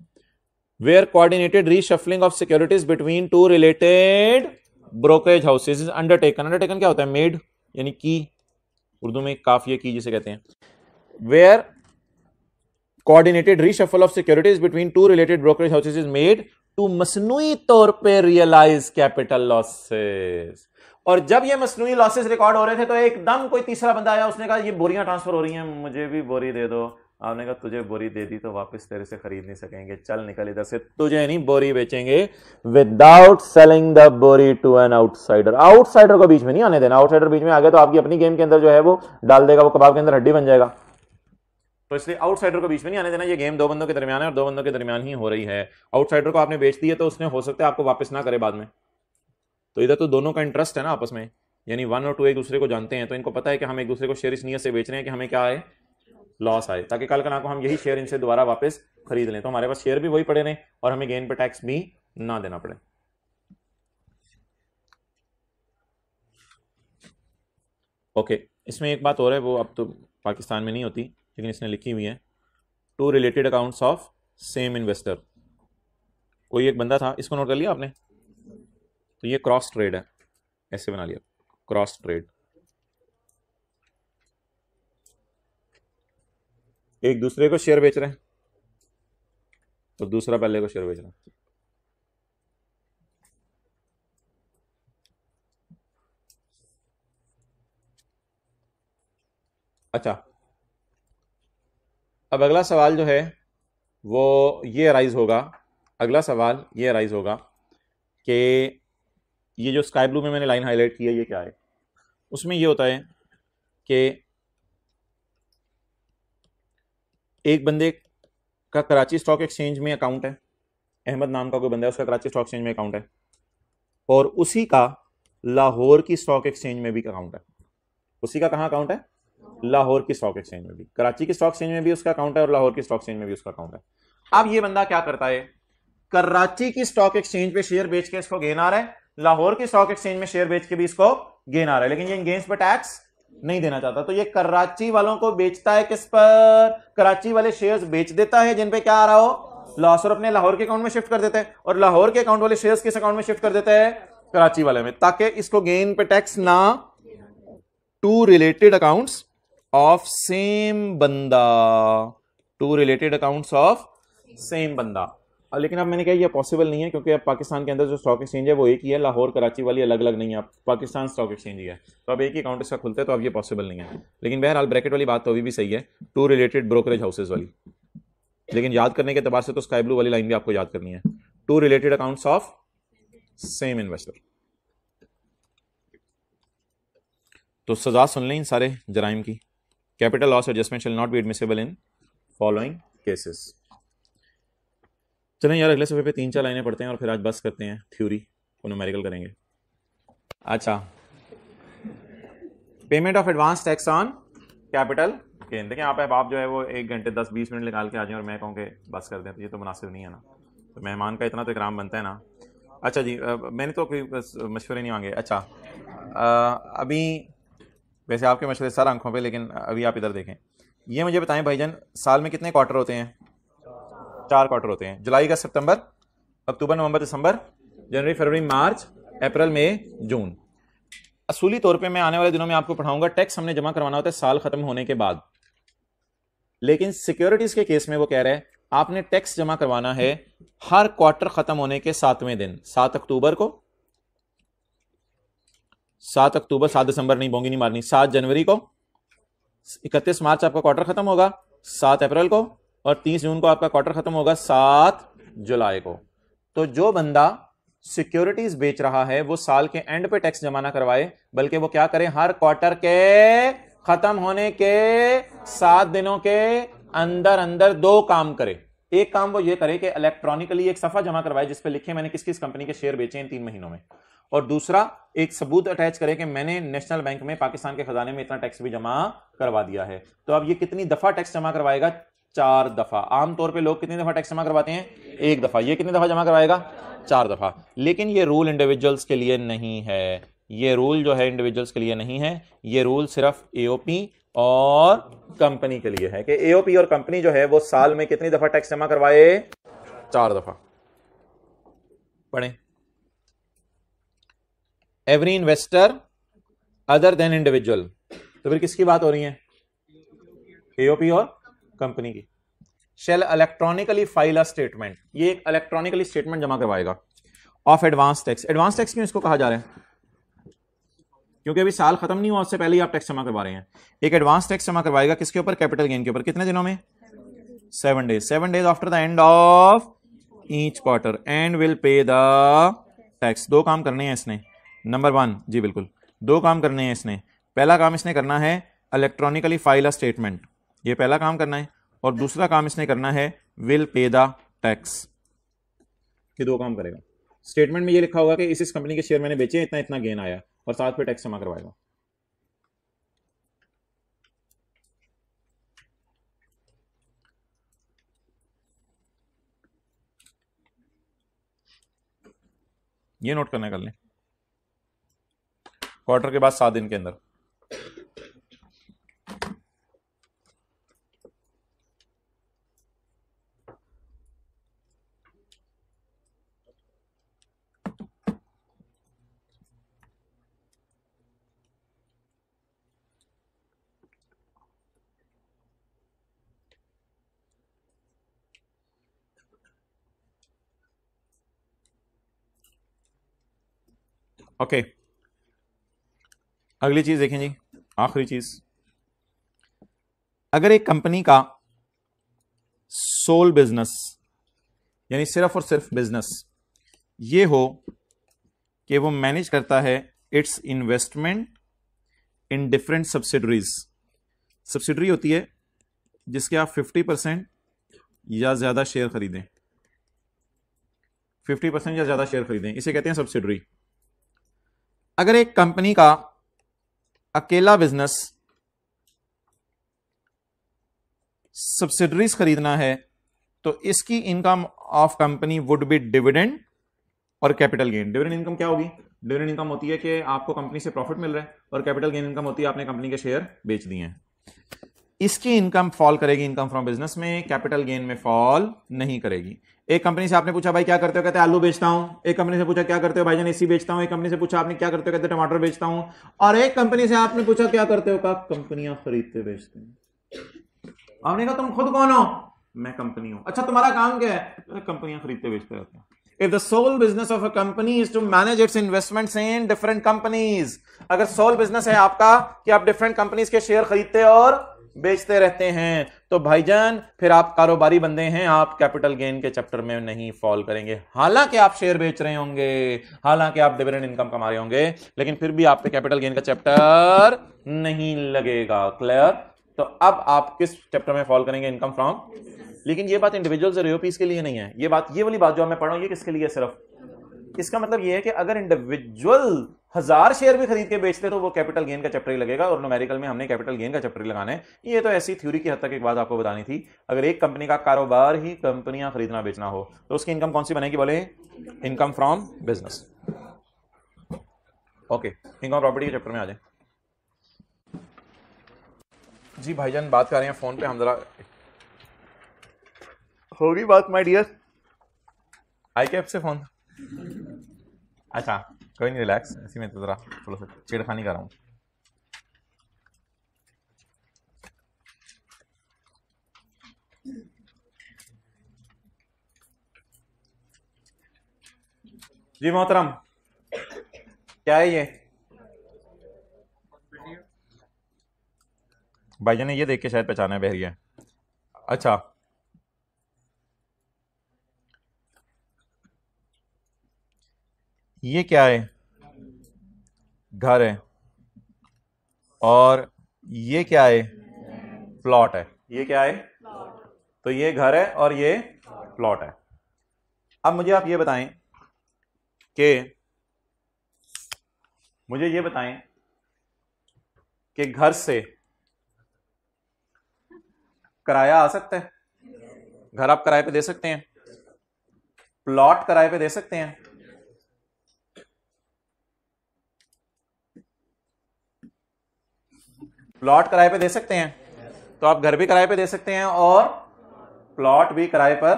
where coordinated reshuffling of securities between two related brokerage houses is undertaken undertaken क्या होता है मेड यानी की उर्दू में काफी की जिसे कहते हैं where coordinated reshuffle of securities between two related brokerage houses is made to मसनू तौर पे रियलाइज कैपिटल लॉसेस और जब ये मसनू लॉसेस रिकॉर्ड हो रहे थे तो एकदम कोई तीसरा बंदा आया उसने कहा ये बोरियां ट्रांसफर हो रही हैं मुझे भी बोरी दे दो आपने कहा तुझे बोरी दे दी तो वापस तेरे से खरीद नहीं सकेंगे चल निकल इधर से तुझे नहीं बोरी बेचेंगे विदाउट सेलिंग द बोरी टू एन आउटसाइडर आउटसाइडर को बीच में नहीं आने देना आउटसाइडर बीच में आ गया तो आपकी अपनी गेम के अंदर जो है वो डाल देगा वो कबाब के अंदर हड्डी बन जाएगा तो इसलिए आउटसाइडर को बीच में नहीं आने देना ये गेम दो बंदों के दरमियान है और दो बंदों के दरमियान ही हो रही है आउटसाइडर को आपने बेच दिया तो उसने हो सकता है आपको वापस ना करे बाद में तो इधर तो दोनों का इंटरेस्ट है ना आपस में यानी वन और टू एक दूसरे को जानते हैं तो इनको पता है कि हम एक दूसरे को शेयर इस नियत से बेच रहे हैं कि हमें क्या आए लॉस आए ताकि कल का को हम यही शेयर इनसे दोबारा वापस खरीद लें तो हमारे पास शेयर भी वही पड़े रहे और हमें गेन पे टैक्स भी ना देना पड़े ओके इसमें एक बात और है वो अब तो पाकिस्तान में नहीं होती लेकिन इसने लिखी हुई है two related accounts of same investor कोई एक बंदा था इसको नोट कर लिया आपने तो ये क्रॉस ट्रेड है ऐसे बना लिया क्रॉस ट्रेड एक दूसरे को शेयर बेच रहे हैं तो दूसरा पहले को शेयर बेच रहा है अच्छा अब अगला सवाल जो है वो ये राइज़ होगा अगला सवाल ये राइज़ होगा कि ये जो स्काई ब्लू में मैंने लाइन हाईलाइट की है ये क्या है उसमें ये होता है कि एक बंदे का कराची स्टॉक एक्सचेंज में अकाउंट है अहमद नाम का कोई बंदा है उसका कराची स्टॉक एक्सचेंज में अकाउंट है और उसी का लाहौर की स्टॉक एक्सचेंज में भी अकाउंट है उसी का कहाँ अकाउंट है लाहौर की स्टॉक एक्सचेंज में भी कराची की स्टॉक एक्सचेंज में भी उसका अकाउंट है और लाहौर की स्टॉक एक्सचेंज में भी उसका अकाउंट है अब ये बंदा क्या करता है कराची की स्टॉक एक्सचेंज पे शेयर बेच के इसको गेन आ रहा है लाहौर की स्टॉक एक्सचेंज में शेयर बेच के भी इसको गेन आ रहा है लेकिन ये गेंस पर टैक्स नहीं देना चाहता तो ये कराची वालों को बेचता है किस पर कराची वाले शेयर्स बेच देता है जिनपे क्या आ रहा हो लॉस और अपने लाहौर के अकाउंट में शिफ्ट कर देते हैं और लाहौर के अकाउंट वाले शेयर्स किस अकाउंट में शिफ्ट कर देते हैं कराची वाले में ताकि इसको गेन पे टैक्स ना two related accounts of same बंदा two related accounts of same बंदा लेकिन अब मैंने कहा यह पॉसिबल नहीं है क्योंकि अब पाकिस्तान के अंदर जो स्टॉक एक्सचेंज है वो एक ही है लाहौर कराची वाली अलग अलग नहीं है पाकिस्तान स्टॉक एक्सचेंज ही है तो अब एक ही अकाउंट इसका खुलता है तो अब ये पॉसिबल नहीं है लेकिन बहरहाल ब्रैकेट वाली बात तो अभी भी सही है टू रिलेटेड ब्रोकरेज हाउसेज वाली लेकिन याद करने के अतबार से तो स्काई ब्लू वाली लाइन भी आपको याद करनी है two related accounts of same investor तो सजा सुन लें इन सारे जराइम की capital loss adjustment shall not be admissible in following cases चलें यार अगले सफ़े पे तीन चार लाइनें पढ़ते हैं और फिर आज बस करते हैं थ्योरी को न्यूमेरिकल करेंगे अच्छा payment of advance tax on capital gain देखिए आप अब आप जो है वो एक घंटे दस बीस मिनट निकाल के आ जाए और मैं कहूँ कि बस कर दें तो ये तो मुनासिब नहीं है ना तो मेहमान का इतना तो इकराम बनता है ना अच्छा जी आ, मैंने तो कोई मशवरे नहीं मांगे अच्छा आ, अभी वैसे आपके मसले सर आंखों पे लेकिन अभी आप इधर देखें ये मुझे बताएं भाईजान साल में कितने क्वार्टर होते हैं चार क्वार्टर होते हैं जुलाई का सितंबर अक्टूबर नवंबर दिसंबर जनवरी फरवरी मार्च अप्रैल मई जून असूली तौर पे मैं आने वाले दिनों में आपको पढ़ाऊंगा टैक्स हमने जमा करवाना होता है साल खत्म होने के बाद लेकिन सिक्योरिटीज के केस में वो कह रहे हैं आपने टैक्स जमा करवाना है हर क्वार्टर खत्म होने के सातवें दिन सात अक्टूबर को सात अक्टूबर सात दिसंबर नहीं बोंगी नहीं मारनी सात जनवरी को इकतीस मार्च आपका क्वार्टर खत्म होगा सात अप्रैल को और तीस जून को आपका क्वार्टर खत्म होगा सात जुलाई को तो जो बंदा सिक्योरिटीज बेच रहा है वो साल के एंड पे टैक्स जमा ना करवाए बल्कि वो क्या करे हर क्वार्टर के खत्म होने के सात दिनों के अंदर अंदर दो काम करे एक काम वो ये करे कि इलेक्ट्रॉनिकली एक सफा जमा करवाए जिसपे लिखे मैंने किस किस कंपनी के शेयर बेचे इन तीन महीनों में और दूसरा एक सबूत अटैच करें कि मैंने नेशनल बैंक में पाकिस्तान के खजाने में इतना टैक्स भी जमा करवा दिया है तो अब ये कितनी दफा टैक्स जमा करवाएगा चार दफा आमतौर पर लोग कितनी दफा टैक्स जमा करवाते हैं एक दफा ये कितनी दफा जमा करवाएगा चार दफा लेकिन ये रूल इंडिविजुअल्स के लिए नहीं है ये रूल जो है इंडिविजुअल्स के लिए नहीं है ये रूल सिर्फ एओपी और कंपनी के लिए है कि एओपी और कंपनी जो है वो साल में कितनी दफा टैक्स जमा करवाए चार दफा पढ़ें every investor other than individual तो फिर किसकी बात हो रही है एओपी और कंपनी की shall electronically file a statement ये एक इलेक्ट्रॉनिकली स्टेटमेंट जमा करवाएगा of advance tax advance tax क्यों इसको कहा जा रहा है क्योंकि अभी साल खत्म नहीं हुआ उससे पहले ही आप टैक्स जमा करवा रहे हैं एक एडवांस टैक्स जमा करवाएगा किसके ऊपर कैपिटल गेन के ऊपर कितने दिनों में seven days seven days after the end of each quarter end will pay the tax दो काम करने हैं इसने नंबर वन जी बिल्कुल दो काम करने हैं इसने पहला काम इसने करना है इलेक्ट्रॉनिकली फाइल अ स्टेटमेंट ये पहला काम करना है और दूसरा काम इसने करना है विल पे द टैक्स ये दो काम करेगा स्टेटमेंट में ये लिखा होगा कि इस इस कंपनी के शेयर मैंने बेचे इतना इतना गेन आया और साथ पे टैक्स जमा करवाएगा ये नोट करना कर लें क्वार्टर के बाद सात दिन के अंदर Okay. अगली चीज देखें जी आखिरी चीज अगर एक कंपनी का सोल बिजनेस यानी सिर्फ और सिर्फ बिजनेस ये हो कि वो मैनेज करता है its investment in different subsidiaries subsidiary होती है जिसके आप 50 परसेंट या ज़्यादा शेयर खरीदें 50 परसेंट या ज़्यादा शेयर खरीदें इसे कहते हैं सब्सिडरी अगर एक कंपनी का अकेला बिजनेस सब्सिडरीज खरीदना है तो इसकी income of company would be dividend और कैपिटल गेन डिविडेंड इनकम क्या होगी डिविडेंड इनकम होती है कि आपको कंपनी से प्रॉफिट मिल रहा है और कैपिटल गेन इनकम होती है आपने कंपनी के शेयर बेच दिए हैं इसकी इनकम फॉल करेगी इनकम फ्रॉम बिजनेस में कैपिटल गेन में फॉल नहीं करेगी एक कंपनी से आपने पूछा भाई क्या करते हो कहते आलू बेचता हूं एक कंपनी से पूछा क्या करते हो भाईजान एसी बेचता हूं एक कंपनी से पूछा आपने क्या करते हो कहते टमाटर बेचता हूं और एक कंपनी से आपने पूछा क्या करते हो कहा कंपनियां खरीदते बेचते हैं आपने कहा तुम खुद कौन हो मैं कंपनी हूं अच्छा तुम्हारा काम क्या है कंपनियां खरीदते बेचते रहते हैं if the sole business of a company is to manage its investment in different companies अगर सोल बिजनेस है आपका कि आप डिफरेंट कंपनीज के शेयर खरीदते और बेचते रहते हैं तो भाईजान फिर आप कारोबारी बंदे हैं आप कैपिटल गेन के चैप्टर में नहीं फॉल करेंगे हालांकि आप शेयर बेच रहे होंगे हालांकि आप डिविडेंड इनकम कमा रहे होंगे लेकिन फिर भी आप पे कैपिटल गेन का चैप्टर नहीं लगेगा क्लियर तो अब आप किस चैप्टर में फॉल करेंगे इनकम फ्रॉम लेकिन ये बात इंडिविजुअल्स और ओपीस के लिए नहीं है ये बात ये वाली बात जो मैं पढ़ रहा हूँ ये किसके लिए सिर्फ इसका मतलब यह है कि अगर इंडिविजुअल हजार शेयर भी खरीद के बेचते तो वो कैपिटल गेन का चैप्टर ही लगेगा और नोमेरिकल में हमने कैपिटल गेन का चैप्टर लगाना है ये तो ऐसी थ्योरी की हद तक एक बात आपको बतानी थी अगर एक कंपनी का कारोबार ही कंपनियां खरीदना बेचना हो तो उसकी इनकम कौन सी बनेगी बोले income from business okay income property के चैप्टर में आ जाए जी भाईजान बात कर रहे हैं फोन पे हम जरा होगी बात माइडियर डियर आई कैप से फोन अच्छा कोई नहीं रिलैक्स ऐसे में तो ज़रा थोड़ा सा छेड़खानी कर रहा हूँ जी मोहतरम क्या है ये भाई ने ये देख के शायद पहचाना है बहरिया अच्छा ये क्या है घर है और ये क्या है प्लॉट है ये क्या है तो ये घर है और ये प्लॉट है अब मुझे आप ये बताएं कि मुझे ये बताएं कि घर से किराया आ सकता है घर आप किराए पे दे सकते हैं प्लॉट किराए पे दे सकते हैं प्लॉट किराए पे दे सकते हैं तो आप घर भी किराए पे दे सकते हैं और प्लॉट भी किराए पर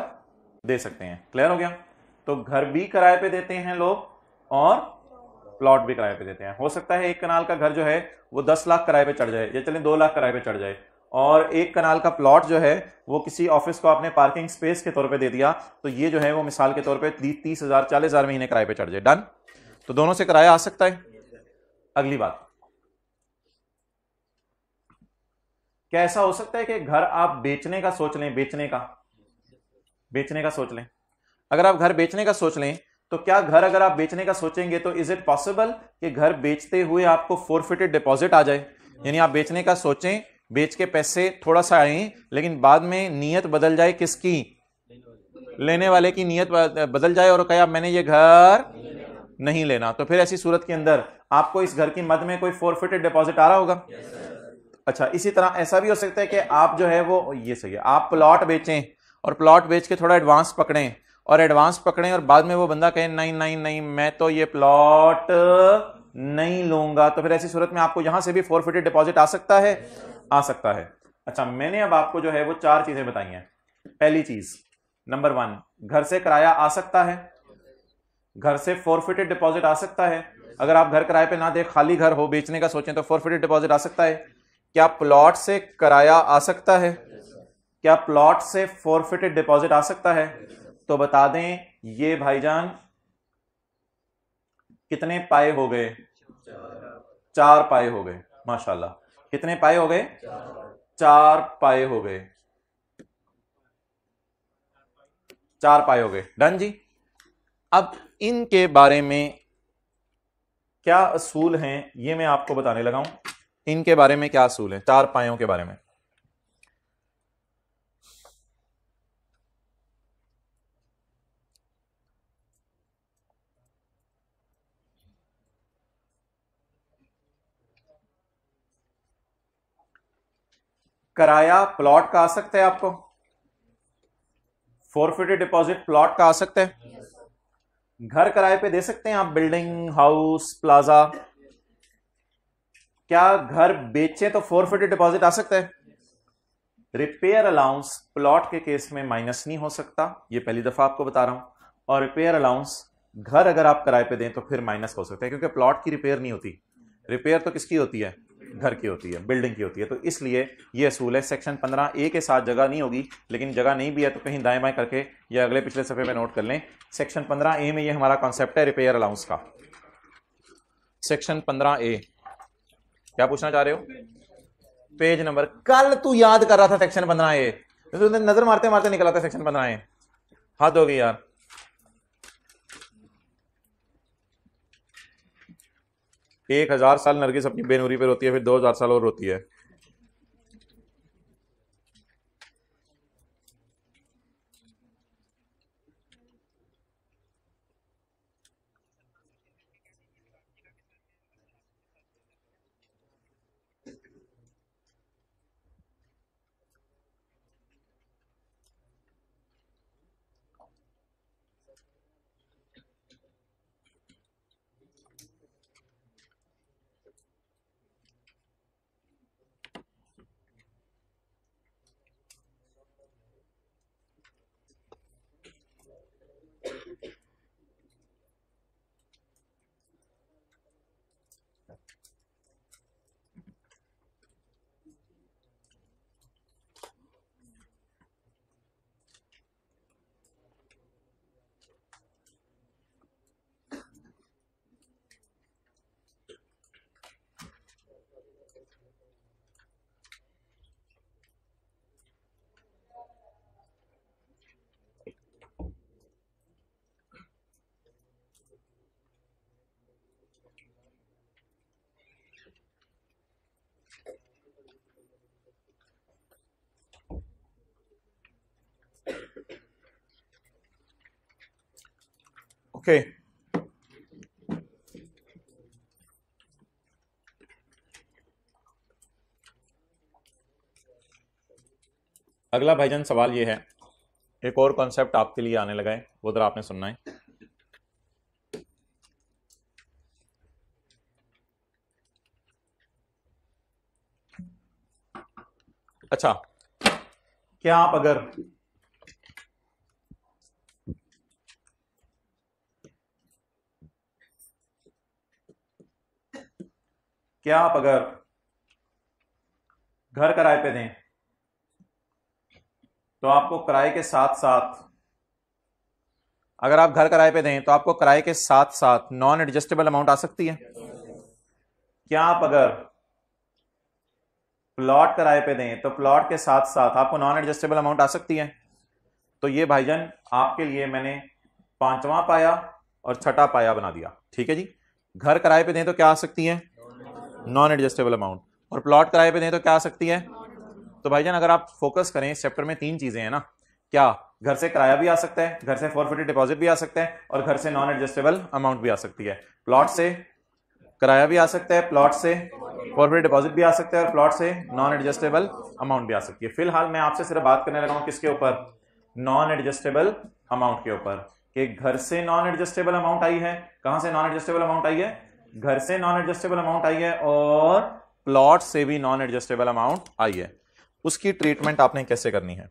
दे सकते हैं क्लियर हो गया तो घर भी किराए पे देते हैं लोग और प्लॉट भी किराए पे देते हैं हो सकता है एक कनाल का घर जो है वो दस लाख किराए पे चढ़ जाए या चले दो लाख किराए पे चढ़ जाए और एक कनाल का प्लॉट जो है वो किसी ऑफिस को आपने पार्किंग स्पेस के तौर पे दे दिया तो ये जो है वो मिसाल के तौर पे तीस हजार चालीस हजार महीने किराए पे चढ़ जाए डन तो दोनों से किराया आ सकता है अगली बात क्या ऐसा हो सकता है कि घर आप बेचने का सोच लें बेचने का बेचने का सोच लें अगर आप घर बेचने का सोच लें तो क्या घर अगर आप बेचने का सोचेंगे तो इज इट पॉसिबल कि घर बेचते हुए आपको फोरफिटेड डिपॉजिट आ जाए यानी आप बेचने का सोचें बेच के पैसे थोड़ा सा आए लेकिन बाद में नीयत बदल जाए किसकी लेने वाले की नीयत बदल जाए और कहे मैंने ये घर नहीं लेना तो फिर ऐसी सूरत के अंदर आपको इस घर की मद में कोई फोरफिटेड डिपॉजिट आ रहा होगा yes, अच्छा इसी तरह ऐसा भी हो सकता है कि आप जो है वो ये सही है आप प्लॉट बेचें और प्लॉट बेच के थोड़ा एडवांस पकड़ें और एडवांस पकड़ें और बाद में वो बंदा कहे नहीं नहीं नहीं मैं तो ये प्लॉट नहीं लूंगा तो फिर ऐसी सूरत में आपको यहां से भी फोर फिटेड डिपॉजिट आ सकता है आ सकता है अच्छा मैंने अब आपको जो है वो चार चीजें बताई हैं पहली चीज नंबर वन घर से किराया आ सकता है घर से फिटेड डिपॉजिट आ सकता है अगर आप घर किराए पर ना दे खाली घर हो बेचने का सोचें तो फिटेड डिपॉजिट आ सकता है क्या प्लॉट से कराया आ सकता है क्या प्लॉट से फोरफिटेड डिपॉजिट आ सकता है तो बता दें ये भाईजान कितने पाए हो गए चार पाए हो गए माशाल्लाह कितने पाए हो गए चार पाए हो गए चार पाए हो गए डन जी अब इनके बारे में क्या असूल हैं ये मैं आपको बताने लगा हूं इनके बारे में क्या असूल है चार पायों के बारे में कराया प्लॉट का आ सकता है आपको फोरफिटेड डिपॉजिट प्लॉट का आ सकता है घर किराए पे दे सकते हैं आप बिल्डिंग हाउस प्लाजा क्या घर बेचे तो फोरफिटेड डिपॉजिट आ सकता है रिपेयर अलाउंस प्लॉट के केस में माइनस नहीं हो सकता ये पहली दफा आपको बता रहा हूं और रिपेयर अलाउंस घर अगर आप किराए पे दें तो फिर माइनस हो सकता है क्योंकि प्लॉट की रिपेयर नहीं होती रिपेयर तो किसकी होती है घर की होती है बिल्डिंग की होती है तो इसलिए ये असूल है सेक्शन पंद्रह ए के साथ जगह नहीं होगी लेकिन जगह नहीं भी है तो कहीं दाएं बाएं करके या अगले पिछले सफ़े में नोट कर लें सेक्शन पंद्रह ए में ये हमारा कॉन्सेप्ट है रिपेयर अलाउंस का सेक्शन पंद्रह ए क्या पूछना चाह रहे हो पेज नंबर कल तू याद कर रहा था सेक्शन पंद्रह ए तो नजर मारते मारते निकल आता सेक्शन पंद्रह ए हद होगी यार एक हजार साल नरगिस अपनी बेनूरी पर रोती है फिर दो हजार साल और रोती है Okay. अगला भाईजान सवाल ये है एक और कॉन्सेप्ट आपके लिए आने लगा है वो जरा आपने सुनना है अच्छा क्या आप अगर क्या आप अगर घर किराए पे दें तो आपको किराए के साथ साथ अगर आप घर किराए पे दें तो आपको किराए के साथ साथ नॉन एडजस्टेबल अमाउंट आ सकती है क्या आप अगर प्लॉट किराए पे दें तो प्लॉट के साथ साथ आपको नॉन एडजस्टेबल अमाउंट आ सकती है तो ये भाईजन आपके लिए मैंने पांचवा पाया और छठा पाया बना दिया ठीक है जी घर किराए पे दें तो क्या आ सकती है नॉन एडजस्टेबल अमाउंट और प्लॉट किराए पे दें तो क्या आ सकती है तो भाईजान अगर आप फोकस करें इस चैप्टर में तीन चीज़ें हैं ना क्या घर से किराया भी आ सकता है घर से फिफ्टी डिपॉजिट भी आ सकता है और घर से नॉन एडजस्टेबल अमाउंट भी आ सकती है प्लॉट से किराया भी आ सकता है प्लॉट से फिफ्टी डिपॉजिट भी आ सकता है और प्लॉट से नॉन एडजस्टेबल अमाउंट भी आ सकती है फिलहाल मैं आपसे सिर्फ बात करने लगा किसके ऊपर नॉन एडजस्टेबल अमाउंट के ऊपर कि घर से नॉन एडजस्टेबल अमाउंट आई है कहां से नॉन एडजस्टेबल अमाउंट आई है घर से नॉन एडजस्टेबल अमाउंट आई है और प्लॉट से भी नॉन एडजस्टेबल अमाउंट आई है उसकी ट्रीटमेंट आपने कैसे करनी है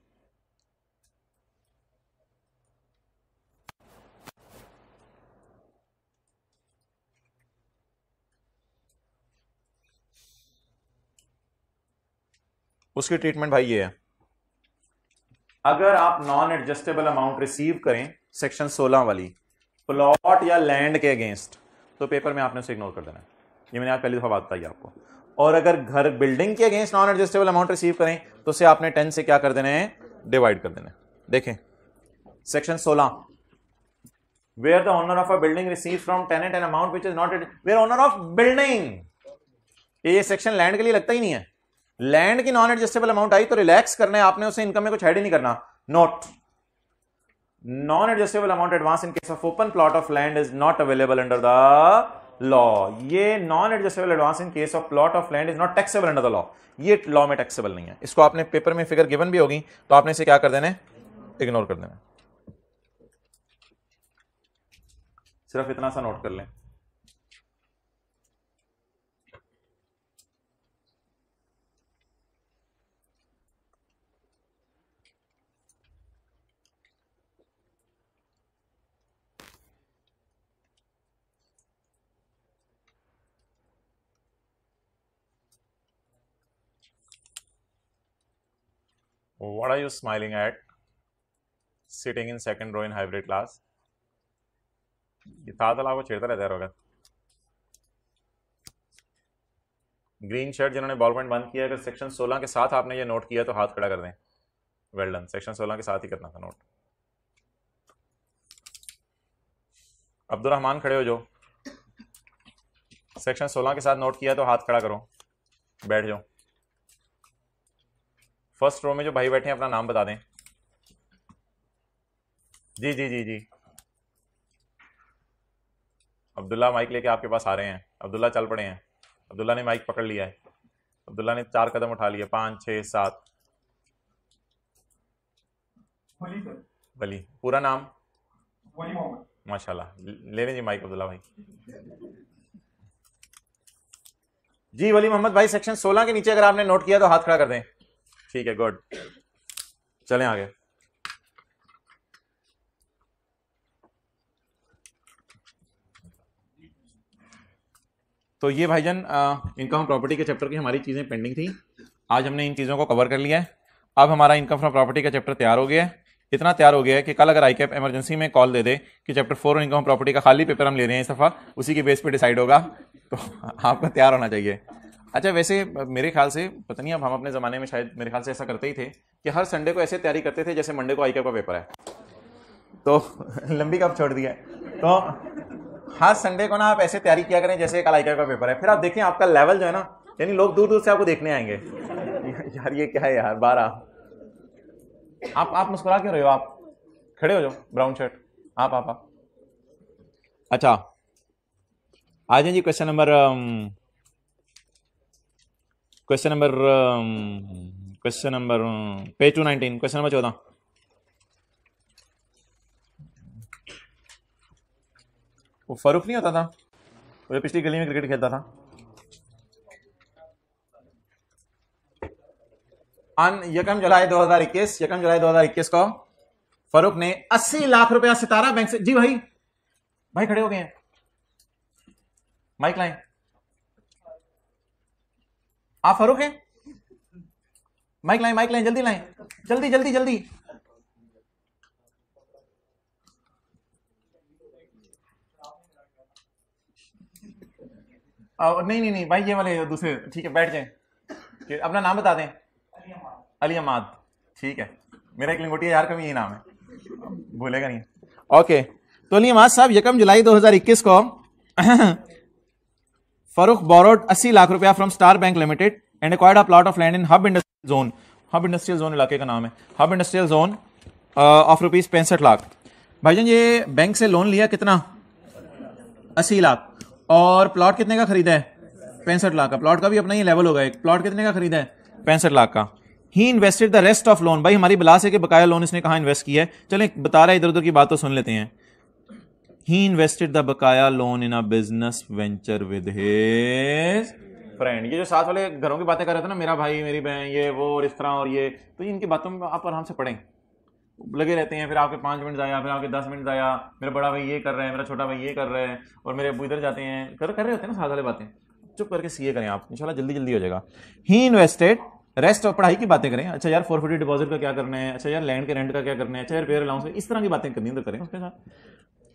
उसकी ट्रीटमेंट भाई ये है अगर आप नॉन एडजस्टेबल अमाउंट रिसीव करें सेक्शन 16 वाली प्लॉट या लैंड के अगेंस्ट तो पेपर में आपने उसे इग्नोर कर देना है ये मैंने आज पहली दफ़ा बात बताई आपको और अगर घर बिल्डिंग के against non adjustable amount receive करें तो उसे आपने टेन से क्या कर देना है डिवाइड कर देना है देखें सेक्शन सोलह where the owner of a building receives from tenant an amount which is not where owner of building ये सेक्शन लैंड के लिए लगता ही नहीं है लैंड की नॉन एडजस्टेबल अमाउंट आई तो रिलैक्स करना है आपने उसे इनकम में कुछ ऐड ही नहीं करना note non adjustable amount advance in case of open plot of land is not available under the law ये non adjustable advance in case of plot of land is not taxable under the law ये law में taxable नहीं है इसको आपने paper में figure given भी होगी तो आपने इसे क्या कर देना है इग्नोर कर देना सिर्फ इतना सा नोट कर लें what are you smiling at sitting in second row in hybrid class ये ताजल आपको छेड़ता रहता ग्रीन शर्ट जिन्होंने बॉल पॉइंट बंद किया अगर सेक्शन 16 के साथ आपने ये नोट किया तो हाथ खड़ा कर दें वेल डन सेक्शन 16 के साथ ही करना था नोट अब्दुलरहमान खड़े हो जाओ सेक्शन 16 के साथ नोट किया तो हाथ खड़ा करो बैठ जाओ फर्स्ट रो में जो भाई बैठे हैं अपना नाम बता दें जी जी जी जी अब्दुल्ला माइक लेके आपके पास आ रहे हैं अब्दुल्ला चल पड़े हैं अब्दुल्ला ने माइक पकड़ लिया है अब्दुल्ला ने चार कदम उठा लिए पांच छह सात बली पूरा नाम माशाल्लाह ले लें जी माइक अब्दुल्ला भाई जी वली मोहम्मद भाई सेक्शन 16 के नीचे अगर आपने नोट किया तो हाथ खड़ा कर दें ठीक है गुड चलें आगे तो ये भाईजन इनकम प्रॉपर्टी के चैप्टर की हमारी चीज़ें पेंडिंग थी आज हमने इन चीज़ों को कवर कर लिया है अब हमारा इनकम फ्रॉम प्रॉपर्टी का चैप्टर तैयार हो गया है इतना तैयार हो गया है कि कल अगर आई कैप एमरजेंसी में कॉल दे दे कि चैप्टर फोर इनकम प्रॉपर्टी का खाली पेपर हम ले रहे हैं इस दफ़ा उसी के बेस पे डिसाइड होगा तो आपका तैयार होना चाहिए अच्छा वैसे मेरे ख्याल से पता नहीं अब हम अपने ज़माने में शायद मेरे ख्याल से ऐसा करते ही थे कि हर संडे को ऐसे तैयारी करते थे जैसे मंडे को आई का पेपर है तो लंबी कब छोड़ दिया तो हर संडे को ना आप ऐसे तैयारी किया करें जैसे कल आई का पेपर है फिर आप देखें आपका लेवल जो है ना यानी लोग दूर दूर से आपको देखने आएंगे यार ये क्या है यार बारह आप आप मुस्कुरा क्यों रहे हो आप खड़े हो जाओ ब्राउन शर्ट आप आप, आप। अच्छा आ जाए जी question number question number question number page two nineteen question number चौदह वो फरूख नहीं होता था वो पिछली गली में क्रिकेट खेलता था अन यकम जुलाई 2021 यकम जुलाई 2021 को फरूख ने 80 लाख रुपया सितारा बैंक से जी भाई भाई खड़े हो गए हैं माइक लाइन आप फारूक हैं माइक लाएं माइक लाएं जल्दी लाएं जल्दी जल्दी जल्दी आ, नहीं नहीं नहीं भाई ये वाले दूसरे ठीक है बैठ जाएं अपना नाम बता दें अली अमाद ठीक है मेरा एक लिंगोटी यार कभी यही नाम है भूलेगा नहीं ओके तो अली अमाद साहब यकम जुलाई 2021 को फरुख बोरोड अस्सी लाख रुपया from Star Bank Limited and acquired a plot of land in Hub industrial zone Hub industrial zone इलाके का नाम है Hub industrial zone of rupees पैंसठ लाख जान ये बैंक से लोन लिया कितना अस्सी लाख और प्लॉट कितने का खरीदा है पैंसठ लाख का प्लॉट का भी अपना ही लेवल होगा एक प्लॉट कितने का खरीदा है पैंसठ लाख का he invested the rest of loan भाई हमारी बिलास के बकाया लोन इसने कहा इन्वेस्ट किया है चलें बता रहा है इधर उधर की बात तो सुन लेते हैं ही इन्वेस्टेड द बकाया loan in a business venture with his friend ये जो साथ वाले घरों की बातें कर रहे थे ना मेरा भाई मेरी बहन ये वो और इस तरह और ये तो इनकी बातों में आप आराम से पढ़ें लगे रहते हैं फिर आपके पाँच मिनट आया फिर आपके दस मिनट आया मेरा बड़ा भाई ये कर रहा है मेरा छोटा भाई ये कर रहा है और मेरे अबू इधर जाते हैं कर कर रहे होते हैं ना साथ वाले बातें चुप करके सीए करें आप इंशाल्लाह जल्दी जल्दी हो जाएगा ही इन्वेस्टेड रेस्ट और पढ़ाई की बातें करें अच्छा यार फोर फिफ्टी डिपॉजिट का क्या करना है अच्छा यार लैंड के रेंट का क्या करना है अच्छा यार पेयर अलाउंस इस तरह की बातें करनी तो करें उसके साथ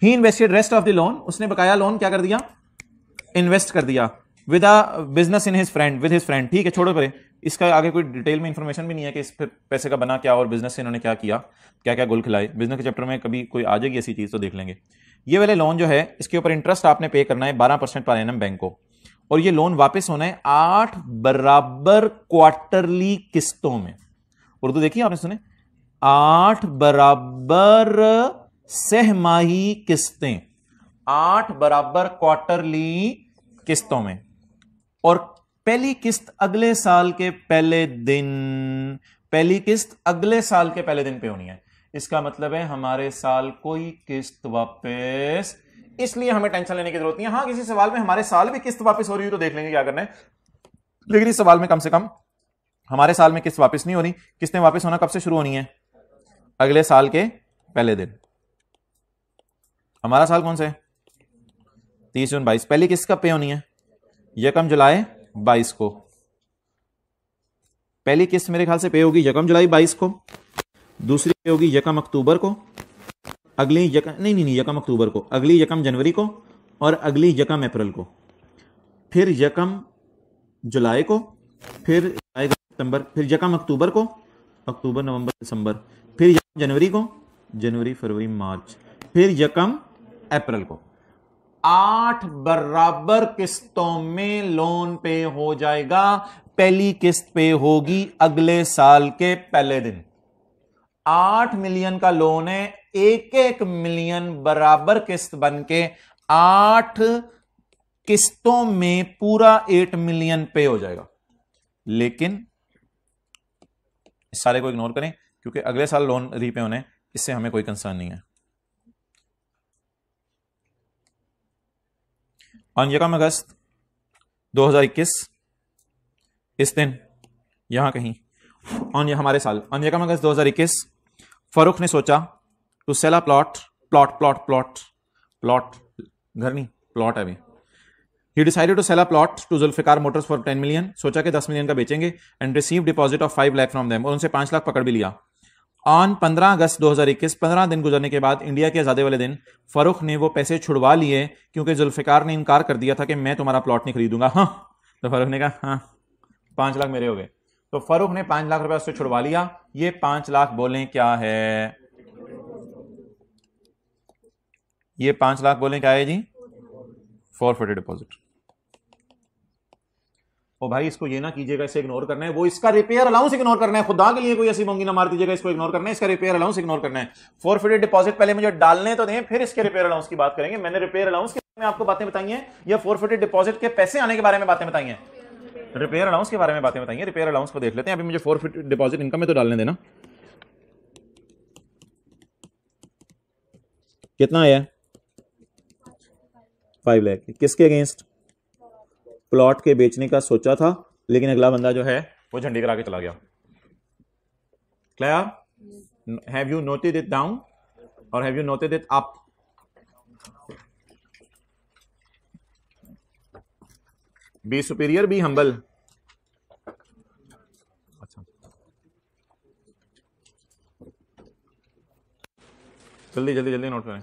he invested rest of the loan उसने बकाया लोन क्या कर दिया इन्वेस्ट कर दिया with a business in his friend with his friend ठीक है छोड़ो परे इसका आगे कोई डिटेल में इन्फॉर्मेशन भी नहीं है कि इस फिर पैसे का बना क्या और बिजनेस से इन्होंने क्या किया क्या क्या गोल खिलाए बिजनेस के चैप्टर में कभी कोई आ जाएगी ऐसी चीज़ तो देख लेंगे ये वाले लोन जो है इसके ऊपर इंटरेस्ट आपने पे करना है बारह परसेंट पर एन बैंक को और ये लोन वापस होना है आठ बराबर क्वार्टरली किस्तों में उर्दू देखिए आपने सुने आठ बराबर सहमाही किस्तें आठ बराबर क्वार्टरली किस्तों में और पहली किस्त अगले साल के पहले दिन पहली किस्त अगले साल के पहले दिन पे होनी है इसका मतलब है हमारे साल कोई किस्त वापस इसलिए हमें टेंशन लेने की जरूरत नहीं है हाँ किसी सवाल में हमारे साल भी किस्त वापस हो रही हो तो देख लेंगे क्या करना है लेकिन इस सवाल में कम से कम हमारे साल में किस्त वापस नहीं हो रही किस्तें वापस होना कब से शुरू होनी है अगले साल के पहले दिन हमारा साल कौन सा है तीस जून बाईस पहले किसका पे होनी है यकम जुलाई बाईस को पहली किस्त मेरे ख्याल से पे होगी यकम जुलाई बाईस को दूसरी पे होगी यकम अक्टूबर को अगली यक नहीं नहीं नहीं यकम अक्टूबर को अगली यकम जनवरी को और अगली यकम अप्रैल को फिर यकम जुलाई को फिर सितंबर फिर यकम अक्टूबर को अक्टूबर नवंबर दिसंबर फिर यकम जनवरी को जनवरी फरवरी मार्च फिर यकम अप्रैल को आठ बराबर किस्तों में लोन पे हो जाएगा पहली किस्त पे होगी अगले साल के पहले दिन आठ मिलियन का लोन है एक एक मिलियन बराबर किस्त बन के आठ किस्तों में पूरा एट मिलियन पे हो जाएगा लेकिन इस सारे को इग्नोर करें क्योंकि अगले साल लोन रीपे होने इससे हमें कोई कंसर्न नहीं है ऑन यकम अगस्त 2021 इस दिन यहाँ कहीं ऑन यह हमारे साल ऑन यकम अगस्त 2021 फरुख ने सोचा to sell a plot plot plot plot plot घर नहीं प्लॉट है अभी ही decided to sell a plot to Zulfiqar Motors for 10 million सोचा कि 10 मिलियन का बेचेंगे and receive deposit of 5 lakh from them और उनसे 5 लाख पकड़ भी लिया ऑन 15 अगस्त 2021 15 दिन गुजरने के बाद इंडिया के आज़ादी वाले दिन फरुख ने वो पैसे छुड़वा लिए क्योंकि जुल्फ़िकार ने इनकार कर दिया था कि मैं तुम्हारा प्लॉट नहीं खरीदूंगा हाँ तो फरुख ने कहा हाँ पांच लाख मेरे हो गए तो फरुख ने पांच लाख रुपया उससे छुड़वा लिया ये पांच लाख बोले क्या है ये पांच लाख बोले क्या है जी फॉर डिपॉजिट ओ भाई इसको ये ना कीजिएगा इसे इग्नोर करना है वो इसका रिपेयर अलाउंस इग्नोर करना है खुदा के लिए कोई ऐसी मंगी ना मार दीजिएगा इसको इग्नोर करना है इसका रिपेयर अलाउंस इग्नोर करना है फोरफिटेड डिपॉजिट पहले मुझे डालने तो दें फिर इसके रिपेयर अलाउंस की बात करेंगे मैंने रिपेयर अलाउंस के में आपको बातें बताई है या फोरफिटेड डिपॉजिट के पैसे आने के बारे में बातें बताई रिपेयर अलाउंस के बारे में बातें बताइए रिपेयर अलाउंस को देख लेते हैं अभी मुझे फोरफिट डिपॉजिट इनकम में तो डालने देना कितना आया फाइव लैख किसके अगेंस्ट प्लॉट के बेचने का सोचा था लेकिन अगला बंदा जो है वो झंडी करा के चला गया clear have you noted it down और have you noted it up be superior be humble अच्छा जल्दी जल्दी जल्दी नोट करें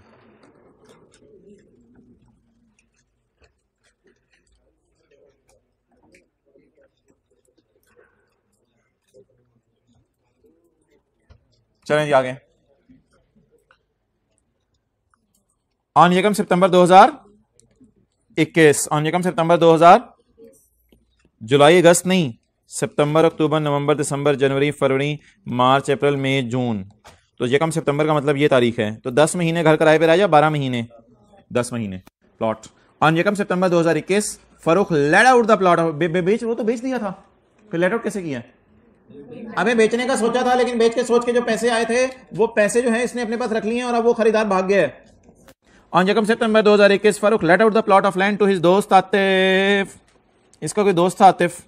चलें जी आगे ऑन यकम सितंबर 2021 ऑन यकम सितंबर 2000 जुलाई अगस्त नहीं सितंबर अक्टूबर नवंबर दिसंबर जनवरी फरवरी मार्च अप्रैल मई जून तो यकम सितंबर का मतलब ये तारीख है तो 10 महीने घर किराए पे आ जाए बारह महीने 10 महीने प्लॉट ऑन यकम सितंबर 2021 Farrukh let out the plot बेच वो तो बेच दिया था फिर लेट आउट कैसे किया हमें बेचने का सोचा था लेकिन बेच के सोच के जो पैसे आए थे वो पैसे जो है इसने अपने पास रख लिए हैं और अब वो खरीदार भाग गया है ऑन जकम सितंबर 2021 Farooq let out the plot of land to his दोस्त आतिफ इसका कोई दोस्त था आतिफ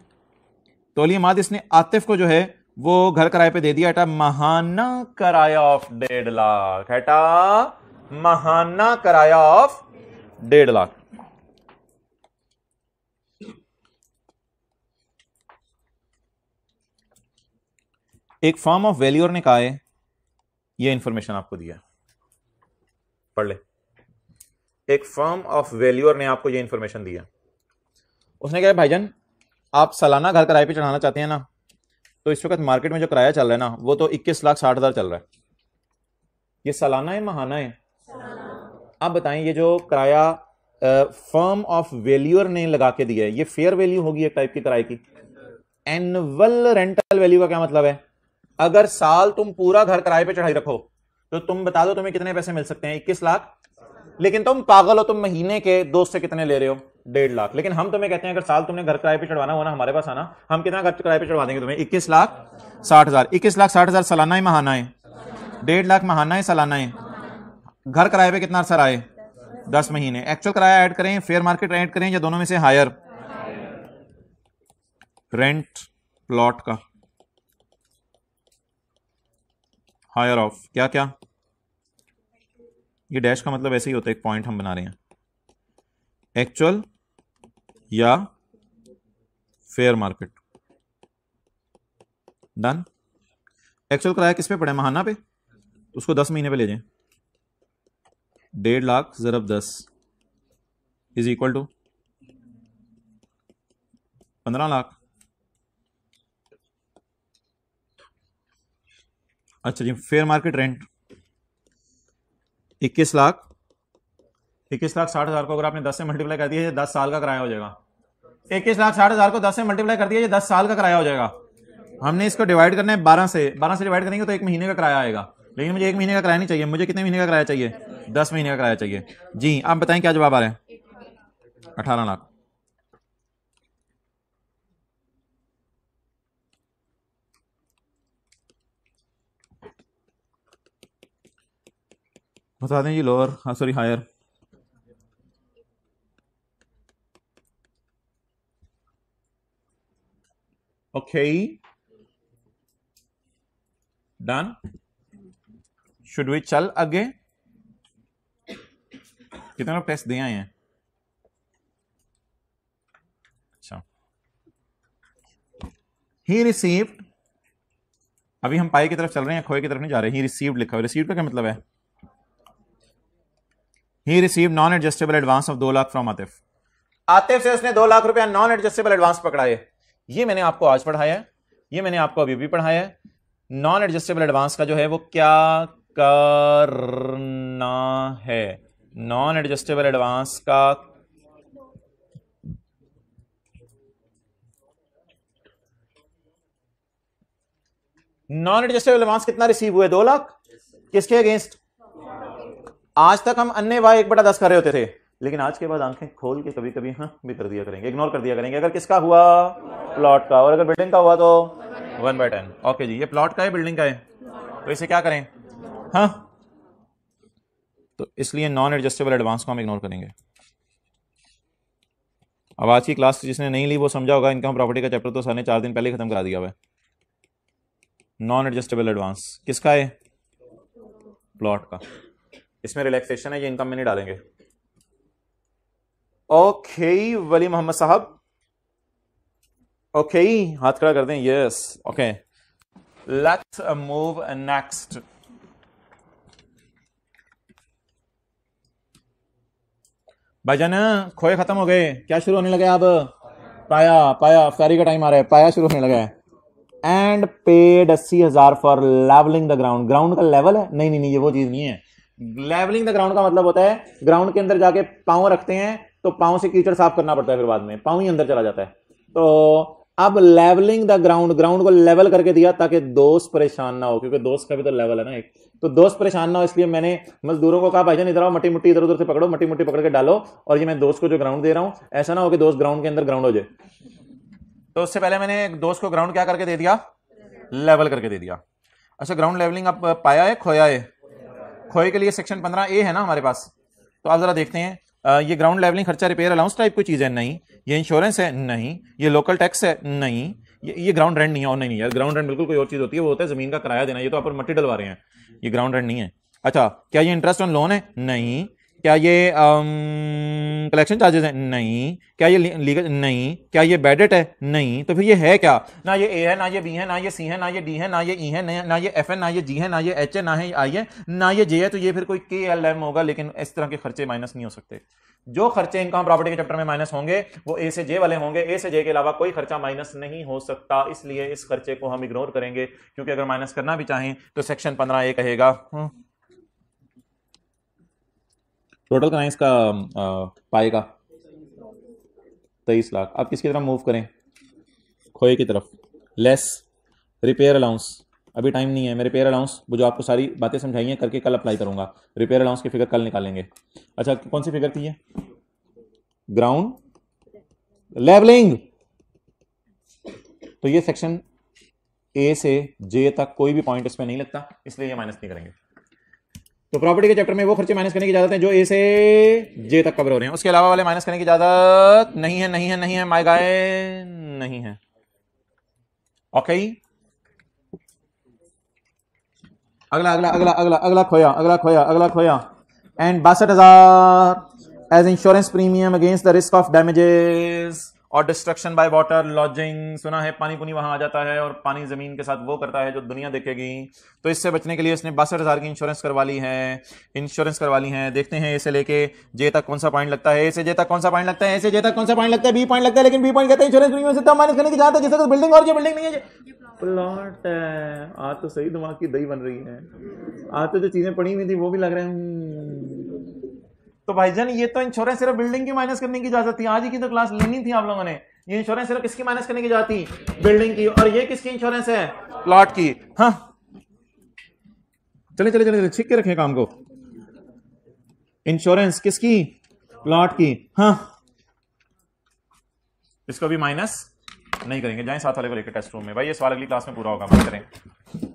तोली माद इसने आतिफ को जो है वो घर किराए पे दे दिया बेटा महाना किराया ऑफ डेढ़ लाख बेटा महाना किराया ऑफ डेढ़ लाख एक फॉर्म ऑफ वेल्योर ने कहा है यह इंफॉर्मेशन आपको दिया पढ़ ले एक फर्म ऑफ वेल्योर ने आपको यह इन्फॉर्मेशन दिया उसने कहा भाईजान आप सालाना घर किराए पे चढ़ाना चाहते हैं ना तो इस वक्त मार्केट में जो किराया चल रहा है ना वो तो इक्कीस लाख साठ हज़ार चल रहा है ये सालाना है महाना है आप बताएं ये जो किराया फर्म ऑफ वैल्यूअर ने लगा के दिया है ये फेयर वैल्यू होगी एक टाइप की किराए की एनुअल रेंटल वैल्यू का क्या मतलब है अगर साल तुम पूरा घर किराए पे चढ़ाई रखो तो तुम बता दो तुम्हें कितने पैसे मिल सकते हैं इक्कीस लाख लेकिन तुम पागल हो तुम महीने के दोस्त से कितने ले रहे हो डेढ़ लाख लेकिन हम तुम्हें कहते हैं अगर साल तुमने घर किराए पे चढ़वाना होना हमारे पास आना हम कितना घर किराए पे चढ़वा देंगे तुम्हें इक्कीस लाख साठ हजार इक्कीस लाख साठ हजार सालाना है महाना है डेढ़ लाख महाना है सालाना है घर किराए पे कितना सर आए दस महीने एक्चुअल किराया ऐड करें फेयर मार्केट ऐड करें या दोनों में से हायर रेंट प्लॉट का हायर ऑफ क्या क्या ये डैश का मतलब ऐसे ही होता है एक पॉइंट हम बना रहे हैं एक्चुअल या फेयर मार्केट डन एक्चुअल किराया किस पे पड़े महाना पे उसको दस महीने पे ले जाए डेढ़ लाख जरब दस इज इक्वल टू पंद्रह लाख अच्छा जी फेयर मार्केट रेंट इक्कीस लाख इक्कीस लाख साठ हजार को अगर आपने दस से मल्टीप्लाई कर दिया ये दस साल का किराया हो जाएगा इक्कीस लाख साठ हजार को दस से मल्टीप्लाई कर दिया ये दस साल का किराया हो जाएगा हमने इसको डिवाइड करना है बारह से बारह से डिवाइड करेंगे तो एक महीने का किराया आएगा लेकिन मुझे एक महीने का किराया नहीं चाहिए मुझे कितने महीने का किराया चाहिए दस महीने का किराया चाहिए जी आप बताएं क्या जवाब आ रहे हैं अठारह लाख बता दें जी लोअर हाँ sorry higher okay done should we चल आगे कितने लोग टेस्ट दे आए हैं अच्छा ही रिसीव्ड अभी हम पाई की तरफ चल रहे हैं खोए की तरफ नहीं जा रहे ही रिसीव्ड लिखा हुआ रिसीव्ड का क्या मतलब है he receive non adjustable advance of दो लाख फ्रॉम आतिफ आतिफ से उसने दो लाख रुपया नॉन एडजस्टेबल एडवांस पकड़ाए ये मैंने आपको आज पढ़ाया ये मैंने आपको अभी भी पढ़ाया नॉन एडजस्टेबल एडवांस का जो है वो क्या करना है नॉन एडजस्टेबल एडवांस का नॉन एडजस्टेबल एडवांस कितना रिसीव हुए दो लाख किसके अगेंस्ट आज तक हम अन्य वाई एक बटा दस कर रहे होते थे लेकिन आज के बाद आंखें खोल के कभी कभी हाँ भी कर दिया करेंगे इग्नोर कर दिया करेंगे अगर किसका हुआ प्लॉट का और अगर बिल्डिंग का हुआ तो वन बाय टेन ओके जी ये प्लॉट का है बिल्डिंग का है तो इसे क्या करें हाँ तो इसलिए नॉन एडजस्टेबल एडवांस को हम इग्नोर करेंगे अब आज की क्लास जिसने नहीं ली वो समझा होगा इनकम प्रॉपर्टी का चैप्टर तो सर ने चार दिन पहले खत्म करा दिया हुआ है नॉन एडजस्टेबल एडवांस किसका है प्लॉट का इसमें रिलैक्सेशन है ये इनकम में नहीं डालेंगे ओके वली मोहम्मद साहब ओके हाथ खड़ा कर दें yes okay let's move next भाईजान खोए खत्म हो गए क्या शुरू होने लगे अब पाया पाया अफ्तारी का टाइम आ रहा है पाया शुरू होने लगा है एंड पेड अस्सी हजार for levelling the ground ground का लेवल है नहीं नहीं नहीं ये वो चीज नहीं है लेवलिंग द ग्राउंड का मतलब होता है ग्राउंड के अंदर जाके पाँव रखते हैं तो पाँव से कीचड़ साफ करना पड़ता है फिर बाद में पाँव ही अंदर चला जाता है तो अब लेवलिंग द ग्राउंड ग्राउंड को लेवल करके दिया ताकि दोस्त परेशान ना हो क्योंकि दोस्त का भी तो लेवल है ना एक तो दोस्त परेशान ना हो इसलिए मैंने मजदूरों को कहा जान इधर आओ मट्टी मुट्टी इधर उधर से पकड़ो मट्टी मुट्टी पकड़ के डालो और ये मैं दोस्त को जो ग्राउंड दे रहा हूँ ऐसा ना हो कि दोस्त ग्राउंड के अंदर ग्राउंड हो जाए तो उससे पहले मैंने दोस्त को ग्राउंड क्या करके दे दिया लेवल करके दे दिया अच्छा ग्राउंड लेवलिंग आप पाया है खोया है खोए के लिए सेक्शन पंद्रह ए है ना हमारे पास तो आप जरा देखते हैं ये ग्राउंड लेवलिंग खर्चा रिपेयर अलाउंस टाइप की चीज़ है नहीं ये इंश्योरेंस है नहीं ये लोकल टैक्स है नहीं ये, ये ग्राउंड रेंट नहीं है और नहीं, नहीं यार ग्राउंड रेंट बिल्कुल कोई और चीज़ होती है वो होता है जमीन का किराया देना ये तो आप मट्टी डलवा रहे हैं ये ग्राउंड रेंट नहीं है अच्छा क्या ये इंटरेस्ट ऑन लोन है नहीं क्या ये कलेक्शन चार्जेस हैं नहीं क्या ये लीगल नहीं क्या ये बेडेट है नहीं तो फिर ये है क्या ना ये ए है ना ये बी है ना ये सी है ना ये डी है ना ये ई है ना ये एफ है ना ये जी है ना ये एच है ना है आई है ना ये जे है तो ये फिर कोई के एल एम होगा लेकिन इस तरह के खर्चे माइनस नहीं हो सकते जो खर्चे इनकम प्रॉपर्टी के चैप्टर में माइनस होंगे वो ए से जे वाले होंगे ए से जे के अलावा कोई खर्चा माइनस नहीं हो सकता इसलिए इस खर्चे को हम इग्नोर करेंगे क्योंकि अगर माइनस करना भी चाहें तो सेक्शन पंद्रह ए कहेगा टोटल कराएं इसका पाए का तेईस लाख आप किसकी तरफ मूव करें खोए की तरफ लेस रिपेयर अलाउंस अभी टाइम नहीं है मैं रिपेयर अलाउंस वो जो आपको सारी बातें समझाई हैं करके कल अप्लाई करूंगा रिपेयर अलाउंस की फिगर कल निकालेंगे अच्छा कौन सी फिगर थी ये ग्राउंड लेवलिंग तो ये सेक्शन ए से जे तक कोई भी पॉइंट इसमें नहीं लगता इसलिए ये माइनस नहीं करेंगे तो प्रॉपर्टी के चैप्टर में वो खर्चे माइनस करने की इजाजत है जो ए से जे तक कवर हो रहे हैं उसके अलावा वाले माइनस करने की इजाजत नहीं है नहीं है नहीं है माय गाय नहीं है ओके अगला अगला अगला अगला अगला खोया अगला खोया अगला खोया एंड बासठ हजार as insurance premium against the risk of damages और डिस्ट्रक्शन बाय वाटर लॉजिंग सुना है पानी पुनी वहां आ जाता है और पानी जमीन के साथ वो करता है जो दुनिया देखेगी तो इससे बचने के लिए इसने बासठ हजार की इंश्योरेंस करवा ली है इंश्योरेंस करवा ली है देखते हैं इसे लेके जे तक कौन सा पॉइंट लगता है इसे जे तक कौन सा पॉइंट लगता है इसे जे तक कौन सा पॉइंट लगता है बी पॉइंट लगता है लेकिन बी पॉइंट कहते हैं इंश्योरेंस प्रीमियम से माइनस करने की जाता है जैसे बिल्डिंग तो और जो बिल्डिंग नहीं है प्लॉट है आज तो सही दिमाग की दही बन रही है आज तो जो चीजें पड़ी हुई थी वो भी लग रहे हैं तो भाई भाईजान ये तो इंश्योरेंस सिर्फ बिल्डिंग की माइनस करने की इजाजत थी आज ही की तो क्लास लेनी थी आप लोगों ने ये इंश्योरेंस सिर्फ किसकी माइनस करने की इजाजत थी बिल्डिंग की और ये किसकी इंश्योरेंस है प्लॉट की हाँ चले चले चले छिक के रखे काम को इंश्योरेंस किसकी प्लॉट की हाँ इसको भी माइनस नहीं करेंगे जाए साथ वाले को लेकर टेस्ट रूम में भाई ये सवाल अगली क्लास में पूरा होगा मत करें